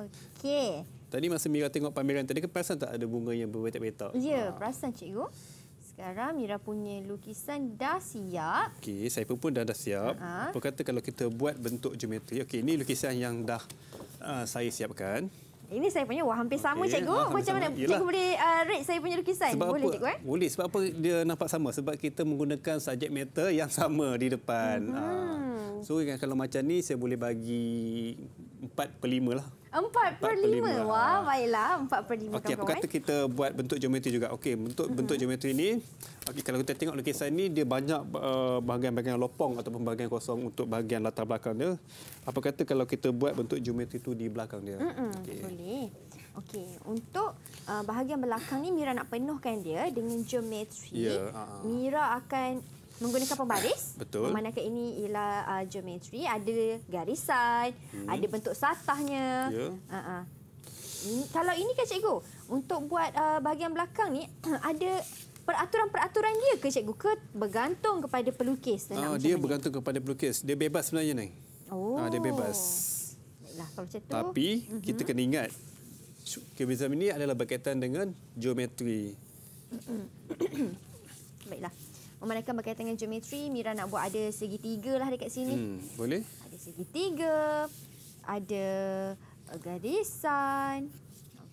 Okey. Tadi masa Mira tengok pameran tadi ke kan tak ada bunga yang berpetak-petak? Ya, ha. perasan cikgu. Sekarang Mira punya lukisan dah siap. Okey, saya pun, pun dah dah siap. Ha. Apa kata kalau kita buat bentuk geometri? Okey, ini lukisan yang dah uh, saya siapkan. Ini saya punya wah hampir sama okay. cikgu. Ah, Macam mana Yalah. cikgu boleh uh, rate saya punya lukisan? Sebab boleh apa, cikgu eh? Boleh. Sebab apa dia nampak sama? Sebab kita menggunakan subjek matter yang sama di depan. -hmm. uh. So kalau macam ni saya boleh bagi 4 per 5 lah. Empat per lima Wah, ah. baiklah. empat per lima. Okey, apa kata kita buat bentuk geometri juga? Okey, bentuk mm-hmm. bentuk geometri ini, okay, kalau kita tengok lukisan ini, dia banyak eh, bahagian-bahagian uh, lopong ataupun bahagian kosong untuk bahagian latar belakang dia. Apa kata kalau kita buat bentuk geometri itu di belakang dia? Mm okay. Boleh. Okey, untuk uh, bahagian belakang ni Mira nak penuhkan dia dengan geometri. Yeah, ya, uh ah. -uh. Mira akan menggunakan pembaris. Betul. Memandangkan ini ialah uh, geometri, ada garisan, hmm. ada bentuk satahnya. Ya. Uh -uh. Ini, kalau ini kan cikgu, untuk buat uh, bahagian belakang ni ada peraturan-peraturan dia ke cikgu ke bergantung kepada pelukis? Uh, dia bergantung kepada pelukis. Dia bebas sebenarnya ni. Oh. Uh, dia bebas. Baiklah, kalau macam tu. Tapi uh mhm. -huh. kita kena ingat kebezaan ini adalah berkaitan dengan geometri. Baiklah memandangkan berkaitan dengan geometri, Mira nak buat ada segitiga lah dekat sini. Hmm, boleh. Ada segitiga, ada uh, garisan,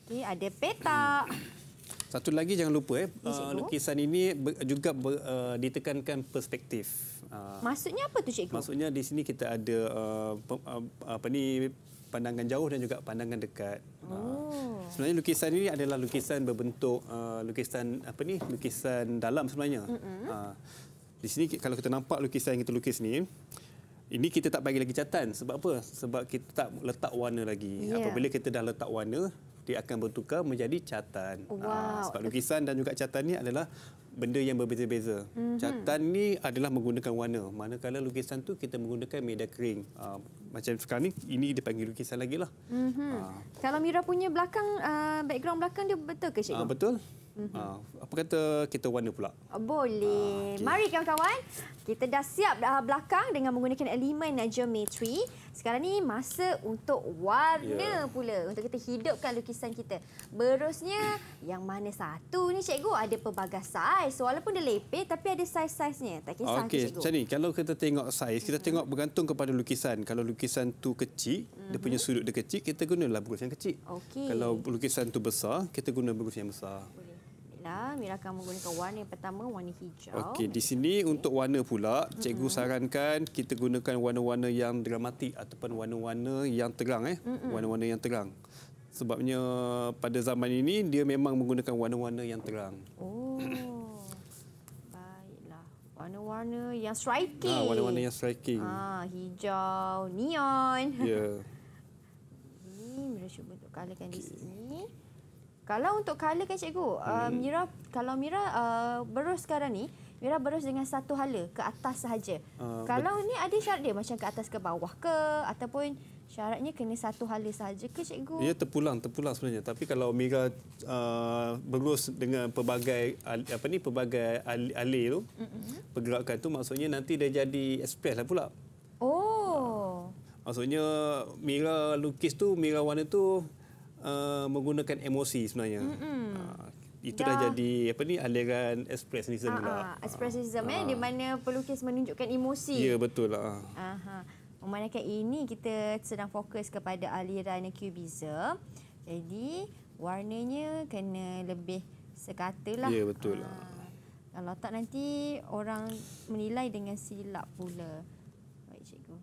okay, ada petak. Satu lagi jangan lupa, eh, uh, lukisan ini juga ber, uh, ditekankan perspektif. Uh, maksudnya apa tu cikgu? Maksudnya di sini kita ada uh, apa ni pandangan jauh dan juga pandangan dekat. Ah. Oh. Sebenarnya lukisan ini adalah lukisan berbentuk uh, lukisan apa ni? Lukisan dalam sebenarnya. Mm-hmm. Uh, di sini kalau kita nampak lukisan yang kita lukis ni, ini kita tak bagi lagi catan sebab apa? Sebab kita tak letak warna lagi. Yeah. Apabila kita dah letak warna, dia akan bertukar menjadi catan. Wow. Uh, sebab lukisan dan juga catan ni adalah benda yang berbeza-beza. Mm-hmm. Catan ni adalah menggunakan warna. Manakala lukisan tu kita menggunakan media kering. Uh, macam sekarang ni, ini dipanggil lukisan lagi lah. Mm-hmm. Uh. Kalau Mira punya belakang, uh, background belakang dia betul ke Cikgu? Uh, betul. Mm -hmm. uh, apa kata kita warna pula? Ah, boleh. Uh, ah, okay. Mari kawan-kawan, kita dah siap dah belakang dengan menggunakan elemen geometry. Sekarang ni masa untuk warna yeah. pula untuk kita hidupkan lukisan kita. Berusnya yang mana satu ni cikgu ada pelbagai saiz. Walaupun dia lepek tapi ada saiz-saiznya. Tak kisah okay. cikgu. Macam ni, kalau kita tengok saiz, kita mm -hmm. tengok bergantung kepada lukisan. Kalau lukisan tu kecil, mm -hmm. dia punya mm-hmm. sudut dia kecil, kita gunalah bergurus yang kecil. Okay. Kalau lukisan tu besar, kita guna berus yang besar. Boleh lah. Mira akan menggunakan warna yang pertama, warna hijau. Okey, di sini okay. untuk warna pula, cikgu mm -hmm. sarankan kita gunakan warna-warna yang dramatik ataupun warna-warna yang terang eh. Warna-warna mm -hmm. yang terang. Sebabnya pada zaman ini dia memang menggunakan warna-warna yang terang. Oh. Baiklah. Warna-warna yang striking. Ah, warna-warna yang striking. Ah, hijau, neon. Ya. Yeah. Ini mira cuba untuk colorkan okay. di sini. Kalau untuk color kan cikgu, uh, hmm. Mira kalau Mira uh, berus sekarang ni, Mira berus dengan satu hala ke atas sahaja. Uh, kalau ni ada syarat dia macam ke atas ke bawah ke ataupun syaratnya kena satu hala sahaja ke cikgu? Ya terpulang, terpulang sebenarnya. Tapi kalau Mira uh, berus dengan pelbagai apa ni pelbagai alir tu, hmm. pergerakan tu maksudnya nanti dia jadi express lah pula. Oh. Uh, maksudnya Mira lukis tu, Mira warna tu Uh, menggunakan emosi sebenarnya. Uh, itu dah. dah jadi apa ni aliran expressionism lah. Expressionism eh ah. di mana pelukis menunjukkan emosi. Ya betul lah. Memandangkan ini kita sedang fokus kepada aliran cubism. Jadi warnanya kena lebih sekatalah. Ya betul lah. Kalau tak nanti orang menilai dengan silap pula. Baik cikgu.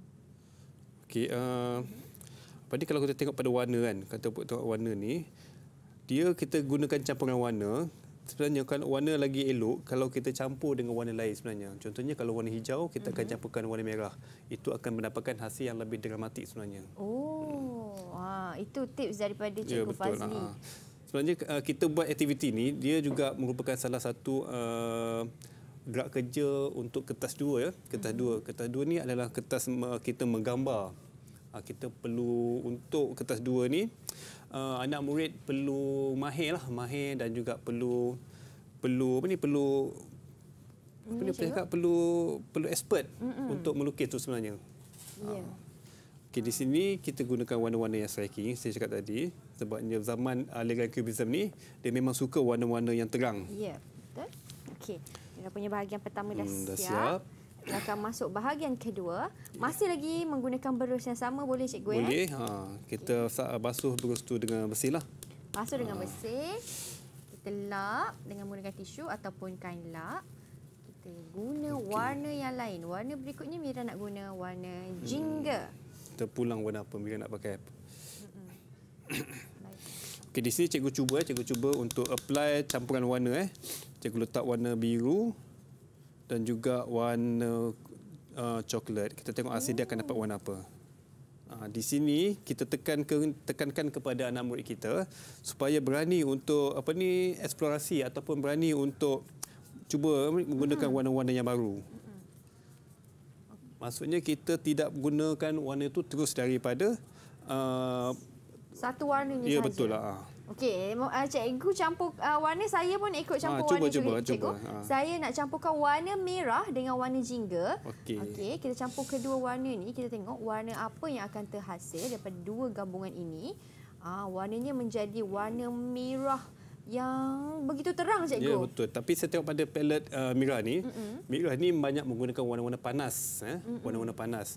Okey uh... Jadi kalau kita tengok pada warna kan, kata tengok warna ni, dia kita gunakan campuran warna, sebenarnya kan warna lagi elok kalau kita campur dengan warna lain sebenarnya. Contohnya kalau warna hijau, kita mm-hmm. akan mhm. campurkan warna merah. Itu akan mendapatkan hasil yang lebih dramatik sebenarnya. Oh, hmm. ah, itu tips daripada ya, Cikgu ya, betul, Fazli. Nah, ah. sebenarnya ah, kita buat aktiviti ni dia juga merupakan salah satu uh, gerak kerja untuk kertas dua ya kertas mm-hmm. dua kertas dua ni adalah kertas kita menggambar Ah, kita perlu untuk kertas dua ni uh, anak murid perlu mahir lah mahir dan juga perlu perlu apa ni perlu apa ni cakap perlu perlu expert Mm-mm. untuk melukis tu sebenarnya. Yeah. Uh, ya. okay, di sini kita gunakan warna-warna yang striking saya cakap tadi sebabnya zaman ah, aliran cubism ni dia memang suka warna-warna yang terang. Ya, yeah. betul. Okey. Kita punya bahagian pertama dah, hmm, dah siap. siap akan masuk bahagian kedua. Masih lagi menggunakan berus yang sama boleh cikgu boleh. Boleh. Ha, kita okay. basuh berus tu dengan bersih lah. Basuh dengan ha. bersih. Kita lap dengan menggunakan tisu ataupun kain lap. Kita guna okay. warna yang lain. Warna berikutnya Mira nak guna warna hmm. jingga. Kita pulang warna apa Mira nak pakai? Okey di sini cikgu cuba eh. cikgu cuba untuk apply campuran warna eh. Cikgu letak warna biru dan juga warna uh, coklat. Kita tengok hasil ah, dia akan dapat warna apa. Uh, di sini kita tekan ke, tekankan kepada anak murid kita supaya berani untuk apa ni eksplorasi ataupun berani untuk cuba menggunakan warna-warna yang baru. Maksudnya kita tidak menggunakan warna itu terus daripada uh, satu warna ini ya, saja. Ya betul lah. Ah. Okey, uh, cikgu campur uh, warna saya pun ikut ah, campur ha, cuba, warna cuba, juga, cuba. cikgu. Ha. Saya nak campurkan warna merah dengan warna jingga. Okey. Okey, kita campur kedua warna ni. Kita tengok warna apa yang akan terhasil daripada dua gabungan ini. Ah, Warnanya menjadi warna merah yang begitu terang, ya, cikgu. Ya, betul. Tapi saya tengok pada palet uh, merah ni. Merah mm -mm. ni banyak menggunakan warna-warna panas. Eh. Warna-warna eh? mm -mm. panas.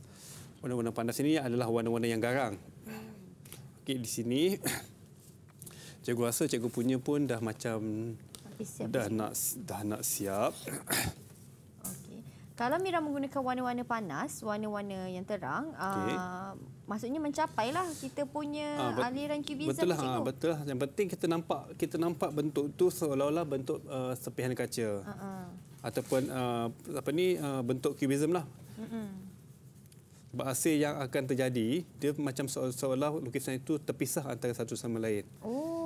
Warna-warna panas ini adalah warna-warna yang garang. Okey, di sini... Cikgu rasa cikgu punya pun dah macam siap, dah siap. nak dah nak siap. Okey. Kalau Mira menggunakan warna-warna panas, warna-warna yang terang, ah, okay. uh, maksudnya mencapailah kita punya uh, aliran kubism betul lah, cikgu. Ah, betul lah. Yang penting kita nampak kita nampak bentuk tu seolah-olah bentuk uh, sepihan kaca. Uh -uh. Ataupun uh, apa ni uh, bentuk kubisme lah. Uh -uh. Bahasa yang akan terjadi, dia macam seolah-olah lukisan itu terpisah antara satu sama lain. Oh.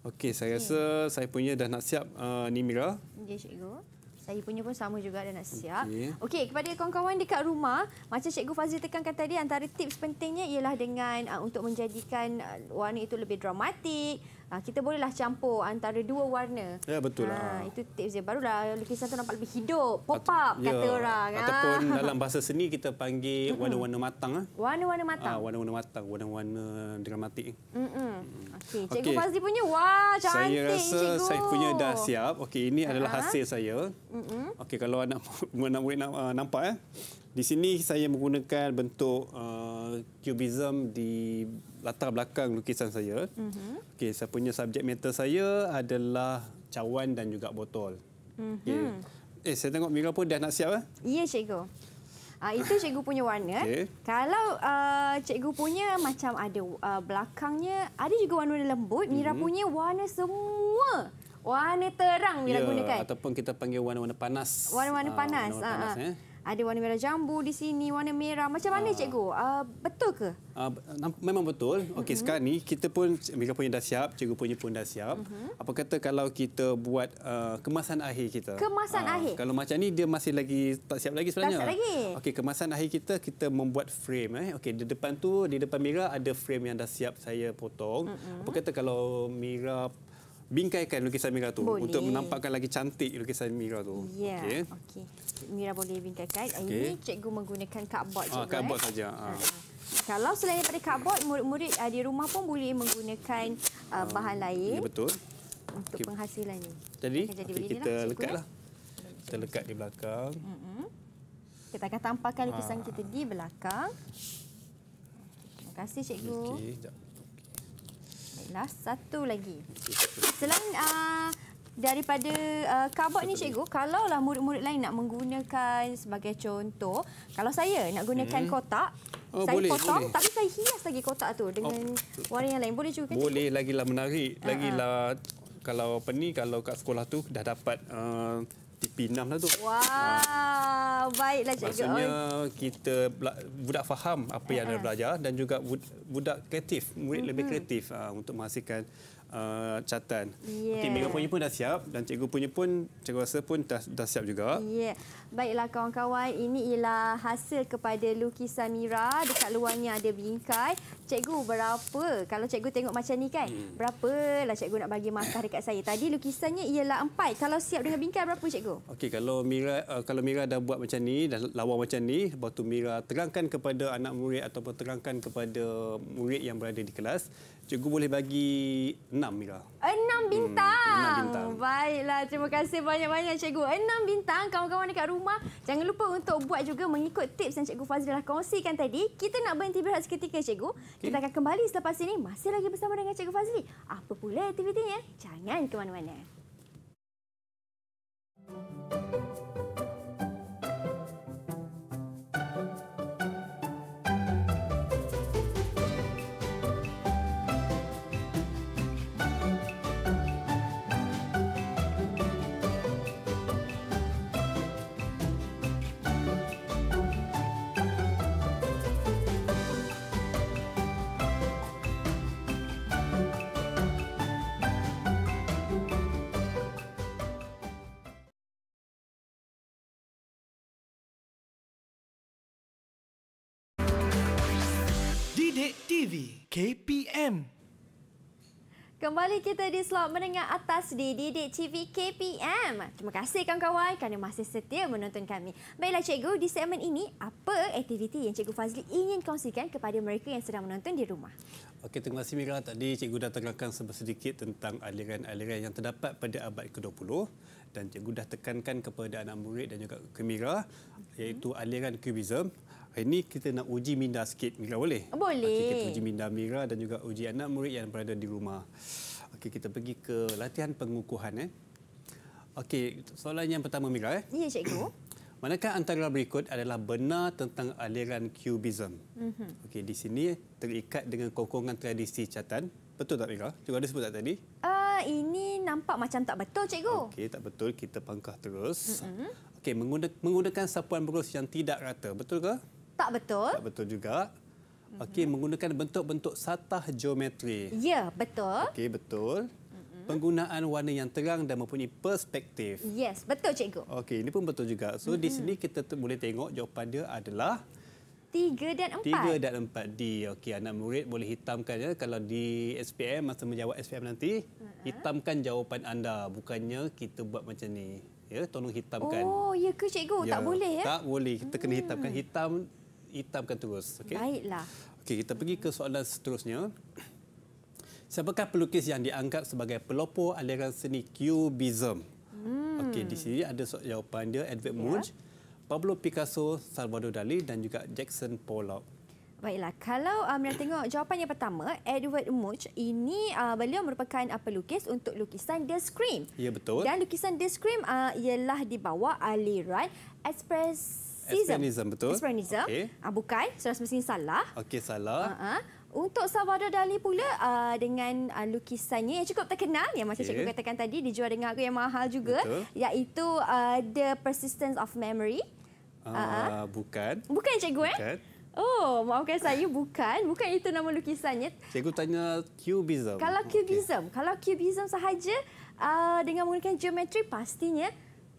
Okey, saya okay. rasa saya punya dah nak siap uh, ni Mira. Ya, Cikgu. Saya punya pun sama juga dah nak siap. Okey, okay, kepada kawan-kawan dekat rumah, macam Cikgu Fazil tekankan tadi, antara tips pentingnya ialah dengan uh, untuk menjadikan uh, warna itu lebih dramatik, Ah, kita bolehlah campur antara dua warna. Ya, betul lah. Ha, itu tips dia. Barulah lukisan tu nampak lebih hidup. Pop up, ya, kata orang. Ah. Ataupun dalam bahasa seni, kita panggil warna-warna matang. Warna-warna matang. Warna-warna matang. Warna-warna dramatik. Mm -mm. Okey, Cikgu okay. Fazli punya. Wah, cantik, Cikgu. Saya rasa cikgu. saya punya dah siap. Okey, ini adalah hasil saya. Mm -mm. Okey, kalau anak murid nampak, ya. Di sini saya menggunakan bentuk uh, cubism di latar belakang lukisan saya. Mm-hmm. Okey, saya punya subjek matter saya adalah cawan dan juga botol. Mm-hmm. Okay. Eh, saya tengok Mira pun dah nak siap eh? Ya, cikgu. Uh, itu cikgu punya warna. Okay. Kalau uh, cikgu punya macam ada uh, belakangnya, ada juga warna lembut. Mira mm-hmm. punya warna semua. Warna terang Mira yeah, gunakan. Ataupun kita panggil warna-warna panas. Warna-warna panas. Uh, warna-warna panas, uh, warna eh ada warna merah jambu di sini, warna merah. Macam mana, uh, cikgu? Uh, betul ke? Uh, memang betul. Okey, uh mm-hmm. -huh. sekarang ni kita pun, mereka punya dah siap, cikgu punya pun dah siap. Uh mm-hmm. -huh. Apa kata kalau kita buat uh, kemasan akhir kita? Kemasan uh, akhir? Kalau macam ni dia masih lagi tak siap lagi sebenarnya. Tak siap lagi. Okey, kemasan akhir kita, kita membuat frame. Eh. Okey, di depan tu, di depan Mira ada frame yang dah siap saya potong. Uh -huh. Apa kata kalau Mira bingkaikan lukisan Mira tu boleh. untuk menampakkan lagi cantik lukisan Mira tu. Ya. Okey. Okay. Mira boleh bingkaikan. Ah, okay. Ini cikgu menggunakan kardbot ah, juga. Ah, kardbot eh. saja. Ah. ah. Kalau selain daripada kardbot, murid-murid di rumah pun boleh menggunakan ah, bahan lain. Ya betul. Untuk okay. penghasilan ni. Jadi, jadi okay, kita lekatlah. Ya. Kita lekat di belakang. Mm -hmm. Kita akan tampakkan lukisan ah. kita di belakang. Terima kasih cikgu. Okey, jap. Last satu lagi. Selain uh, ah, daripada uh, kabut ni cikgu, lah murid-murid lain nak menggunakan sebagai contoh, kalau saya nak gunakan hmm. kotak, oh, saya boleh, potong boleh. tapi saya hias lagi kotak tu dengan oh. warna yang lain. Boleh juga kan cikgu? Boleh, lagilah menarik. Lagilah uh ah, -huh. kalau apa ni, kalau kat sekolah tu dah dapat... Uh, Dipinam lah tu. wow, baiklah cikgu. Maksudnya kita budak faham apa yang dia belajar dan juga budak kreatif, murid lebih kreatif untuk menghasilkan uh, catatan. Yeah. Okey, Mega punya pun dah siap dan cikgu punya pun cikgu rasa pun dah, dah siap juga. Yeah. Baiklah kawan-kawan, ini ialah hasil kepada lukisan Mira. Dekat luarnya ada bingkai. Cikgu berapa? Kalau cikgu tengok macam ni kan, hmm. berapalah cikgu nak bagi markah dekat saya. Tadi lukisannya ialah empat. Kalau siap dengan bingkai berapa cikgu? Okey, kalau Mira uh, kalau Mira dah buat macam ni, dah lawan macam ni, lepas tu Mira terangkan kepada anak murid atau terangkan kepada murid yang berada di kelas, cikgu boleh bagi enam Mira. Enam bintang. Hmm, enam bintang. Baiklah, terima kasih banyak-banyak cikgu. Enam bintang kawan-kawan dekat rumah rumah. Jangan lupa untuk buat juga mengikut tips yang Cikgu Fazli dah kongsikan tadi. Kita nak berhenti berehat seketika, Cikgu. Okay. Kita akan kembali selepas ini masih lagi bersama dengan Cikgu Fazli. Apa pula aktivitinya? Jangan ke mana-mana. Thank you. TV KPM Kembali kita di slot menengah atas di Didik TV KPM. Terima kasih kawan-kawan kerana masih setia menonton kami. Baiklah cikgu, di segmen ini apa aktiviti yang cikgu Fazli ingin kongsikan kepada mereka yang sedang menonton di rumah? Okey, terima kasih Mira. Tadi cikgu dah terangkan sedikit tentang aliran-aliran yang terdapat pada abad ke-20 dan cikgu dah tekankan kepada anak murid dan juga kemira iaitu aliran kubism. Ini eh, kita nak uji minda sikit, Mira boleh? Oh, boleh. Okay, kita uji minda Mira dan juga uji anak murid yang berada di rumah. Okey, kita pergi ke latihan pengukuhan. Eh. Okey, soalan yang pertama, Mira. Eh. Ya, Cikgu. Manakah antara berikut adalah benar tentang aliran kubism? Mm -hmm. Okey, di sini terikat dengan kongkongan tradisi catan. Betul tak, Mira? Cikgu ada sebut tak tadi? Uh, ini nampak macam tak betul, Cikgu. Okey, tak betul. Kita pangkah terus. Mm -hmm. Okey, menggunakan sapuan berus yang tidak rata. Betul ke? Tak betul. Tak betul juga. Okey, menggunakan bentuk-bentuk satah geometri. Ya, betul. Okey, betul. Penggunaan warna yang terang dan mempunyai perspektif. Yes, betul cikgu. Okey, ini pun betul juga. So mm -hmm. di sini kita boleh tengok jawapan dia adalah tiga dan empat. Tiga dan empat D. Okey, anak murid boleh hitamkan ya kalau di SPM masa menjawab SPM nanti, mm -hmm. hitamkan jawapan anda, bukannya kita buat macam ni. Ya, tolong hitamkan. Oh, ya ke cikgu? Ya, tak boleh ya? Tak boleh. Kita kena hitamkan. Mm. Hitam hitamkan terus. Okay? Baiklah. Okay, kita pergi ke soalan seterusnya. Siapakah pelukis yang dianggap sebagai pelopor aliran seni Cubism? Hmm. Okey, di sini ada jawapan dia Edward yeah. Munch, Pablo Picasso, Salvador Dali dan juga Jackson Pollock. Baiklah, kalau um, Amira tengok jawapan yang pertama, Edward Munch ini uh, beliau merupakan uh, pelukis untuk lukisan The Scream. Ya, betul. Dan lukisan The Scream uh, ialah dibawa aliran ekspresi Espanism. Espanism, betul. Espanism. Okay. Uh, ah, bukan, saya rasa mesti salah. Okey, salah. Uh ah, -huh. Ah. Untuk Salvador Dali pula uh, dengan uh, lukisannya yang cukup terkenal yang macam okay. cikgu katakan tadi dijual dengan harga yang mahal juga Betul. iaitu uh, The Persistence of Memory. Uh, uh -huh. bukan. Bukan cikgu eh? bukan. eh? Oh, maafkan saya bukan, bukan itu nama lukisannya. Cikgu tanya cubism. Kalau cubism, okay. kalau cubism sahaja uh, dengan menggunakan geometri pastinya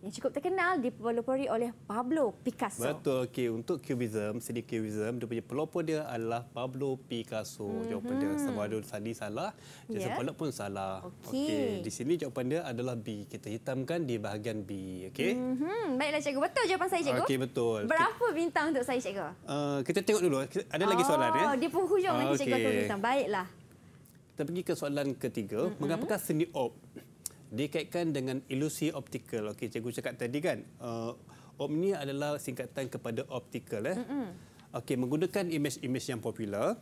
yang cukup terkenal dipelopori oleh Pablo Picasso. Betul. Okay. Untuk Cubism, seni Cubism, dia punya pelopor dia adalah Pablo Picasso. Mm-hmm. Jawapan dia Salvador Sandi salah, Jason yeah. Pollock pun salah. Okay. okay. Di sini jawapan dia adalah B. Kita hitamkan di bahagian B. Okay. Mm-hmm. Baiklah, cikgu. Betul jawapan saya, cikgu? Okay, betul. Berapa bintang untuk saya, cikgu? Uh, kita tengok dulu. Ada lagi oh, soalan. Ya? Dia pun hujung uh, nanti cikgu ah, akan bintang. Baiklah. Kita pergi ke soalan ketiga. Mm-hmm. Mengapakah seni op? dikaitkan dengan ilusi optikal. Okey, cikgu cakap tadi kan, uh, omni adalah singkatan kepada optikal. Eh? Mm -mm. Okey, menggunakan imej-imej yang popular,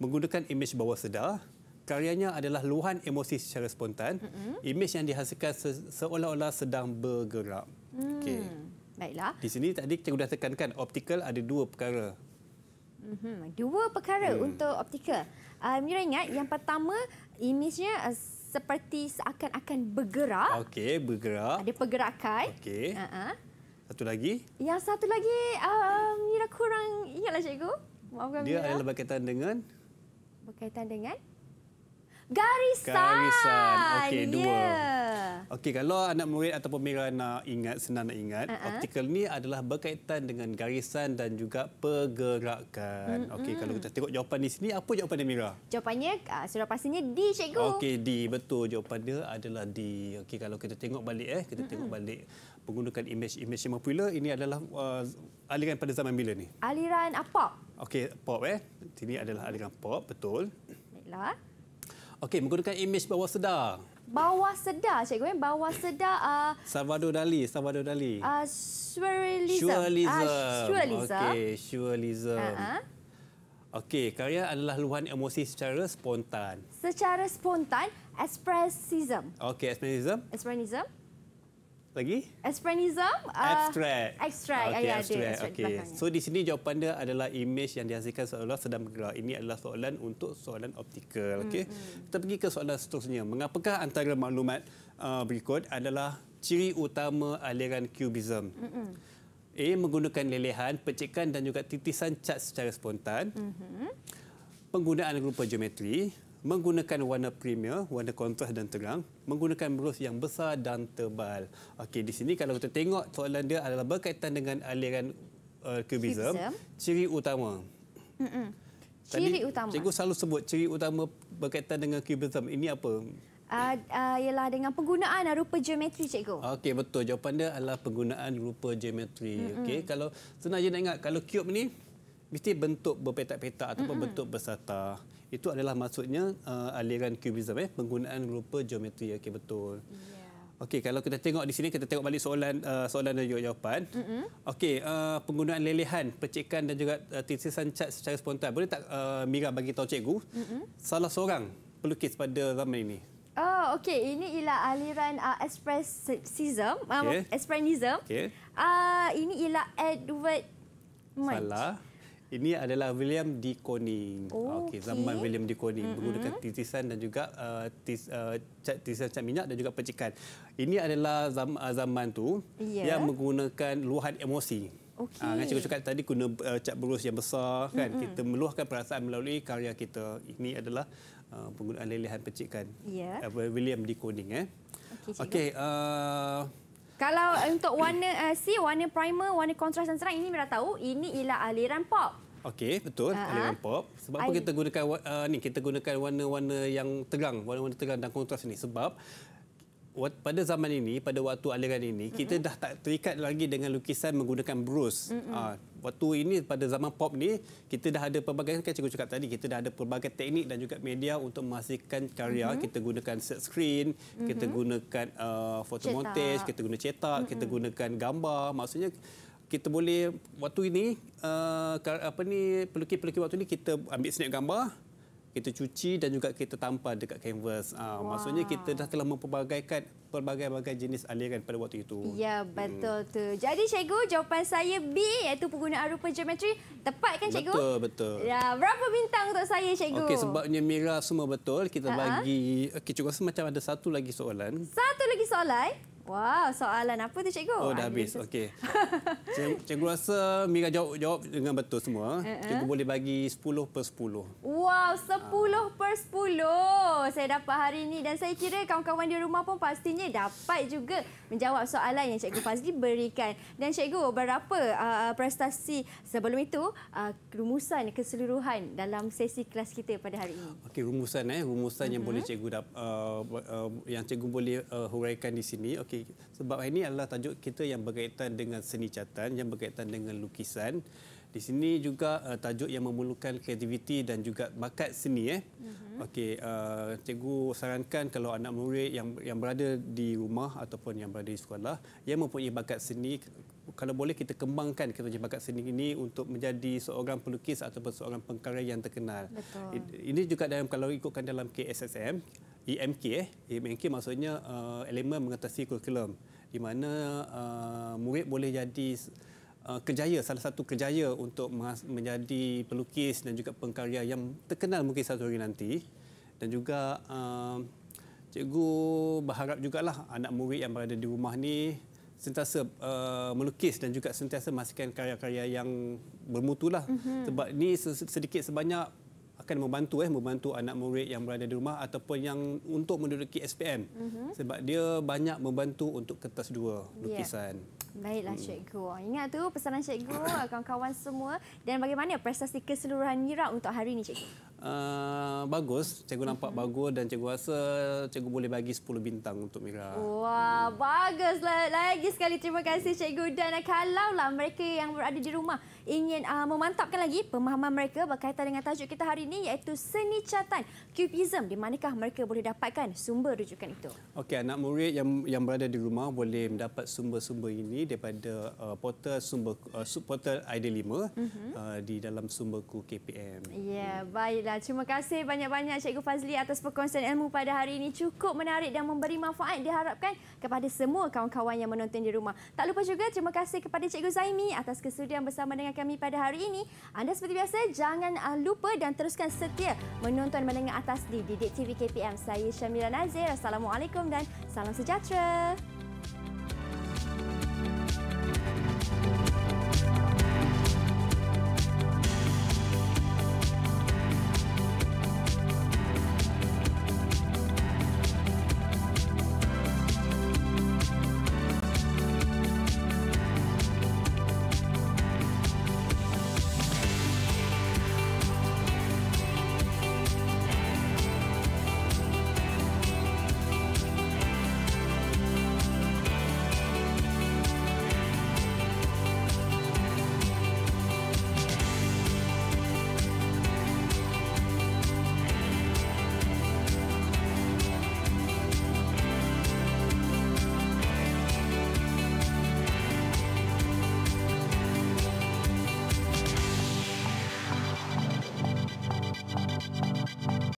menggunakan imej bawah sedar, karyanya adalah luahan emosi secara spontan, mm -mm. imej yang dihasilkan se seolah-olah sedang bergerak. Mm. Okey. Baiklah. Di sini tadi cikgu dah tekankan, optikal ada dua perkara. Mm -hmm. Dua perkara hmm. untuk optikal. Uh, Mira ingat, yang pertama, imejnya... Uh, seperti seakan-akan bergerak. Okey, bergerak. Ada pergerakan. Okey. Uh-huh. Satu lagi. Yang satu lagi, um, Mira kurang ingatlah cikgu. Maafkan Dia Mira. Dia ada berkaitan dengan? Berkaitan dengan? Garisan. Garisan. Okey, dua. Yeah. Okey, kalau anak murid ataupun Mira nak ingat, senang nak ingat, uh -huh. optikal ni adalah berkaitan dengan garisan dan juga pergerakan. Mm -hmm. Okey, kalau hmm. kita tengok jawapan di sini, apa jawapan Mira? Jawapannya uh, ah, sudah pastinya D, Cikgu. Okey, D. Betul jawapan dia adalah D. Okey, kalau kita tengok balik eh, kita mm -hmm. tengok balik menggunakan imej-imej yang popular ini adalah uh, aliran pada zaman bila ni? Aliran uh, pop. Okey, pop eh. Ini adalah aliran pop, betul. Baiklah. Okey, menggunakan imej bawah sedar. Bawah sedar, Cikgu. Bawah sedar... Uh, Salvador Dali. Salvador Dali. Uh, surrealism. Ah, surrealism. Uh, surrealism. Okey, surrealism. Uh-huh. Okey, karya adalah luahan emosi secara spontan. Secara spontan, Expressionism. Okey, Expressionism. Expressionism lagi? Aspranism. Uh, abstract. Abstract. Ah, ah, okay, ya, ya, abstract. abstract okay. So di sini jawapan dia adalah imej yang dihasilkan seolah olah sedang bergerak. Ini adalah soalan untuk soalan optikal. Okay. Hmm, hmm. Kita pergi ke soalan seterusnya. Mengapakah antara maklumat uh, berikut adalah ciri utama aliran kubism? Hmm, hmm. A. Menggunakan lelehan, pecikan dan juga titisan cat secara spontan. Hmm, hmm. Penggunaan rupa geometri menggunakan warna premier, warna kontras dan terang, menggunakan brush yang besar dan tebal. Okey, di sini kalau kita tengok soalan dia adalah berkaitan dengan aliran uh, eh, cubism, ciri utama. Mm -mm. Tadi, ciri utama. Cikgu selalu sebut ciri utama berkaitan dengan cubism. Ini apa? Uh, uh, ialah dengan penggunaan rupa geometri, cikgu. Okey, betul. Jawapan dia adalah penggunaan rupa geometri. Mm -mm. Okey, kalau senang je nak ingat, kalau cube ni mesti bentuk berpetak-petak ataupun mm-hmm. bentuk bersata. Itu adalah maksudnya uh, aliran kubisme eh penggunaan rupa geometri okay betul. Yeah. Okey kalau kita tengok di sini kita tengok balik soalan uh, soalan dan juga jawapan. Mm-hmm. Okey uh, penggunaan lelehan, percikan dan juga uh, titisan cat secara spontan. Boleh tak uh, Mira bagi tahu cikgu? Mm-hmm. Salah seorang pelukis pada zaman ini. Oh okey ini ialah aliran uh, um, expressionism, uh, okay. expressionism. Okay. Uh, ini ialah Edward Munch. Salah. Ini adalah William D. Koning. Oh, okay. Zaman William D. Koning. Mm -hmm. Menggunakan titisan dan juga uh, tis, uh, cat, titisan cat minyak dan juga percikan. Ini adalah zaman, uh, zaman tu yeah. yang menggunakan luahan emosi. Okay. Uh, ah, dengan cikgu cakap tadi, guna uh, cat berus yang besar. kan mm -hmm. Kita meluahkan perasaan melalui karya kita. Ini adalah uh, penggunaan lelehan percikan. Yeah. Uh, William D. Koning. Eh. Okey, cikgu. Okay, uh, kalau untuk warna uh, eh, C, warna primer, warna kontras dan serang, ini Mira tahu, ini ialah aliran pop. Okey, betul. Uh -huh. Aliran pop. Sebab Ay. apa kita gunakan uh, ni? Kita gunakan warna-warna yang tegang, warna-warna tegang dan kontras ni Sebab pada zaman ini, pada waktu aliran ini, kita mm-hmm. dah tak terikat lagi dengan lukisan menggunakan brush. Mm-hmm. Uh, waktu ini pada zaman pop ni, kita dah ada pelbagai kan cikgu cakap tadi, kita dah ada pelbagai teknik dan juga media untuk memastikan karya mm-hmm. kita gunakan set screen, mm-hmm. kita mhm. gunakan uh, ah, photo montage, kita guna cetak, mm-hmm. kita mhm. gunakan gambar. Maksudnya kita boleh waktu ini uh, apa ni pelukis-pelukis waktu ni kita ambil snap gambar kita cuci dan juga kita tampar dekat kanvas. Ha, ah, wow. Maksudnya kita dah telah memperbagaikan pelbagai-bagai jenis aliran pada waktu itu. Ya, hmm. betul hmm. tu. Jadi cikgu, jawapan saya B iaitu penggunaan rupa geometri tepat kan cikgu? Betul, betul. Ya, berapa bintang untuk saya cikgu? Okey, sebabnya Mira semua betul. Kita uh -huh. bagi okey cikgu rasa macam ada satu lagi soalan. Satu lagi soalan? Wow, soalan apa tu cikgu? Oh, dah ah, habis. Okey. cikgu rasa Mira jawab jawab dengan betul semua. Uh-huh. Cikgu boleh bagi 10 per 10. Wow, 10 uh. per 10. Saya dapat hari ini dan saya kira kawan-kawan di rumah pun pastinya dapat juga menjawab soalan yang cikgu Fazli berikan. Dan cikgu, berapa uh, prestasi sebelum itu uh, rumusan keseluruhan dalam sesi kelas kita pada hari ini? Okey, rumusan eh, rumusan uh-huh. yang mhm. boleh cikgu dap, uh, uh, yang cikgu boleh uh, huraikan di sini. Okey. Okey, sebab ini adalah tajuk kita yang berkaitan dengan seni catan, yang berkaitan dengan lukisan. Di sini juga uh, tajuk yang memerlukan kreativiti dan juga bakat seni. Eh. Mm-hmm. Okey, uh, cikgu sarankan kalau anak murid yang yang berada di rumah ataupun yang berada di sekolah, yang mempunyai bakat seni, kalau boleh kita kembangkan kerja bakat seni ini untuk menjadi seorang pelukis ataupun seorang pengkarya yang terkenal. Betul. Ini juga dalam kalau ikutkan dalam KSSM, EMK eh, EMK maksudnya uh, elemen mengatasi kurikulum di mana uh, murid boleh jadi uh, kejaya salah satu kejaya untuk menjadi pelukis dan juga pengkarya yang terkenal mungkin satu hari nanti dan juga uh, cikgu berharap juga lah anak murid yang berada di rumah ni sentiasa uh, melukis dan juga sentiasa memasukkan karya-karya yang bermutulah mm-hmm. sebab ini sedikit sebanyak akan membantu eh membantu anak murid yang berada di rumah ataupun yang untuk menduduki SPM mm-hmm. sebab dia banyak membantu untuk kertas dua lukisan yeah. Baiklah hmm. Cikgu. Ingat tu pesanan Cikgu, kawan-kawan semua dan bagaimana prestasi keseluruhan Nira untuk hari ini Cikgu? Uh, bagus. Cikgu nampak hmm. bagus dan cikgu rasa cikgu boleh bagi 10 bintang untuk Mira. Wah, hmm. baguslah. Lagi sekali terima kasih cikgu. Dan kalau lah mereka yang berada di rumah ingin uh, memantapkan lagi pemahaman mereka berkaitan dengan tajuk kita hari ini iaitu seni catan Cubism. Di manakah mereka boleh dapatkan sumber rujukan itu? Okey, anak murid yang yang berada di rumah boleh mendapat sumber-sumber ini daripada uh, portal sumber uh, portal ID5 mm-hmm. uh, di dalam sumberku KPM. Ya, yeah, hmm. baiklah. Terima kasih banyak-banyak Cikgu Fazli atas perkongsian ilmu pada hari ini. Cukup menarik dan memberi manfaat diharapkan kepada semua kawan-kawan yang menonton di rumah. Tak lupa juga terima kasih kepada Cikgu Zaimi atas kesudian bersama dengan kami pada hari ini. Anda seperti biasa jangan uh, lupa dan teruskan setia menonton menengah atas di Didik TV KPM. Saya Syamila Nazir. Assalamualaikum dan salam sejahtera.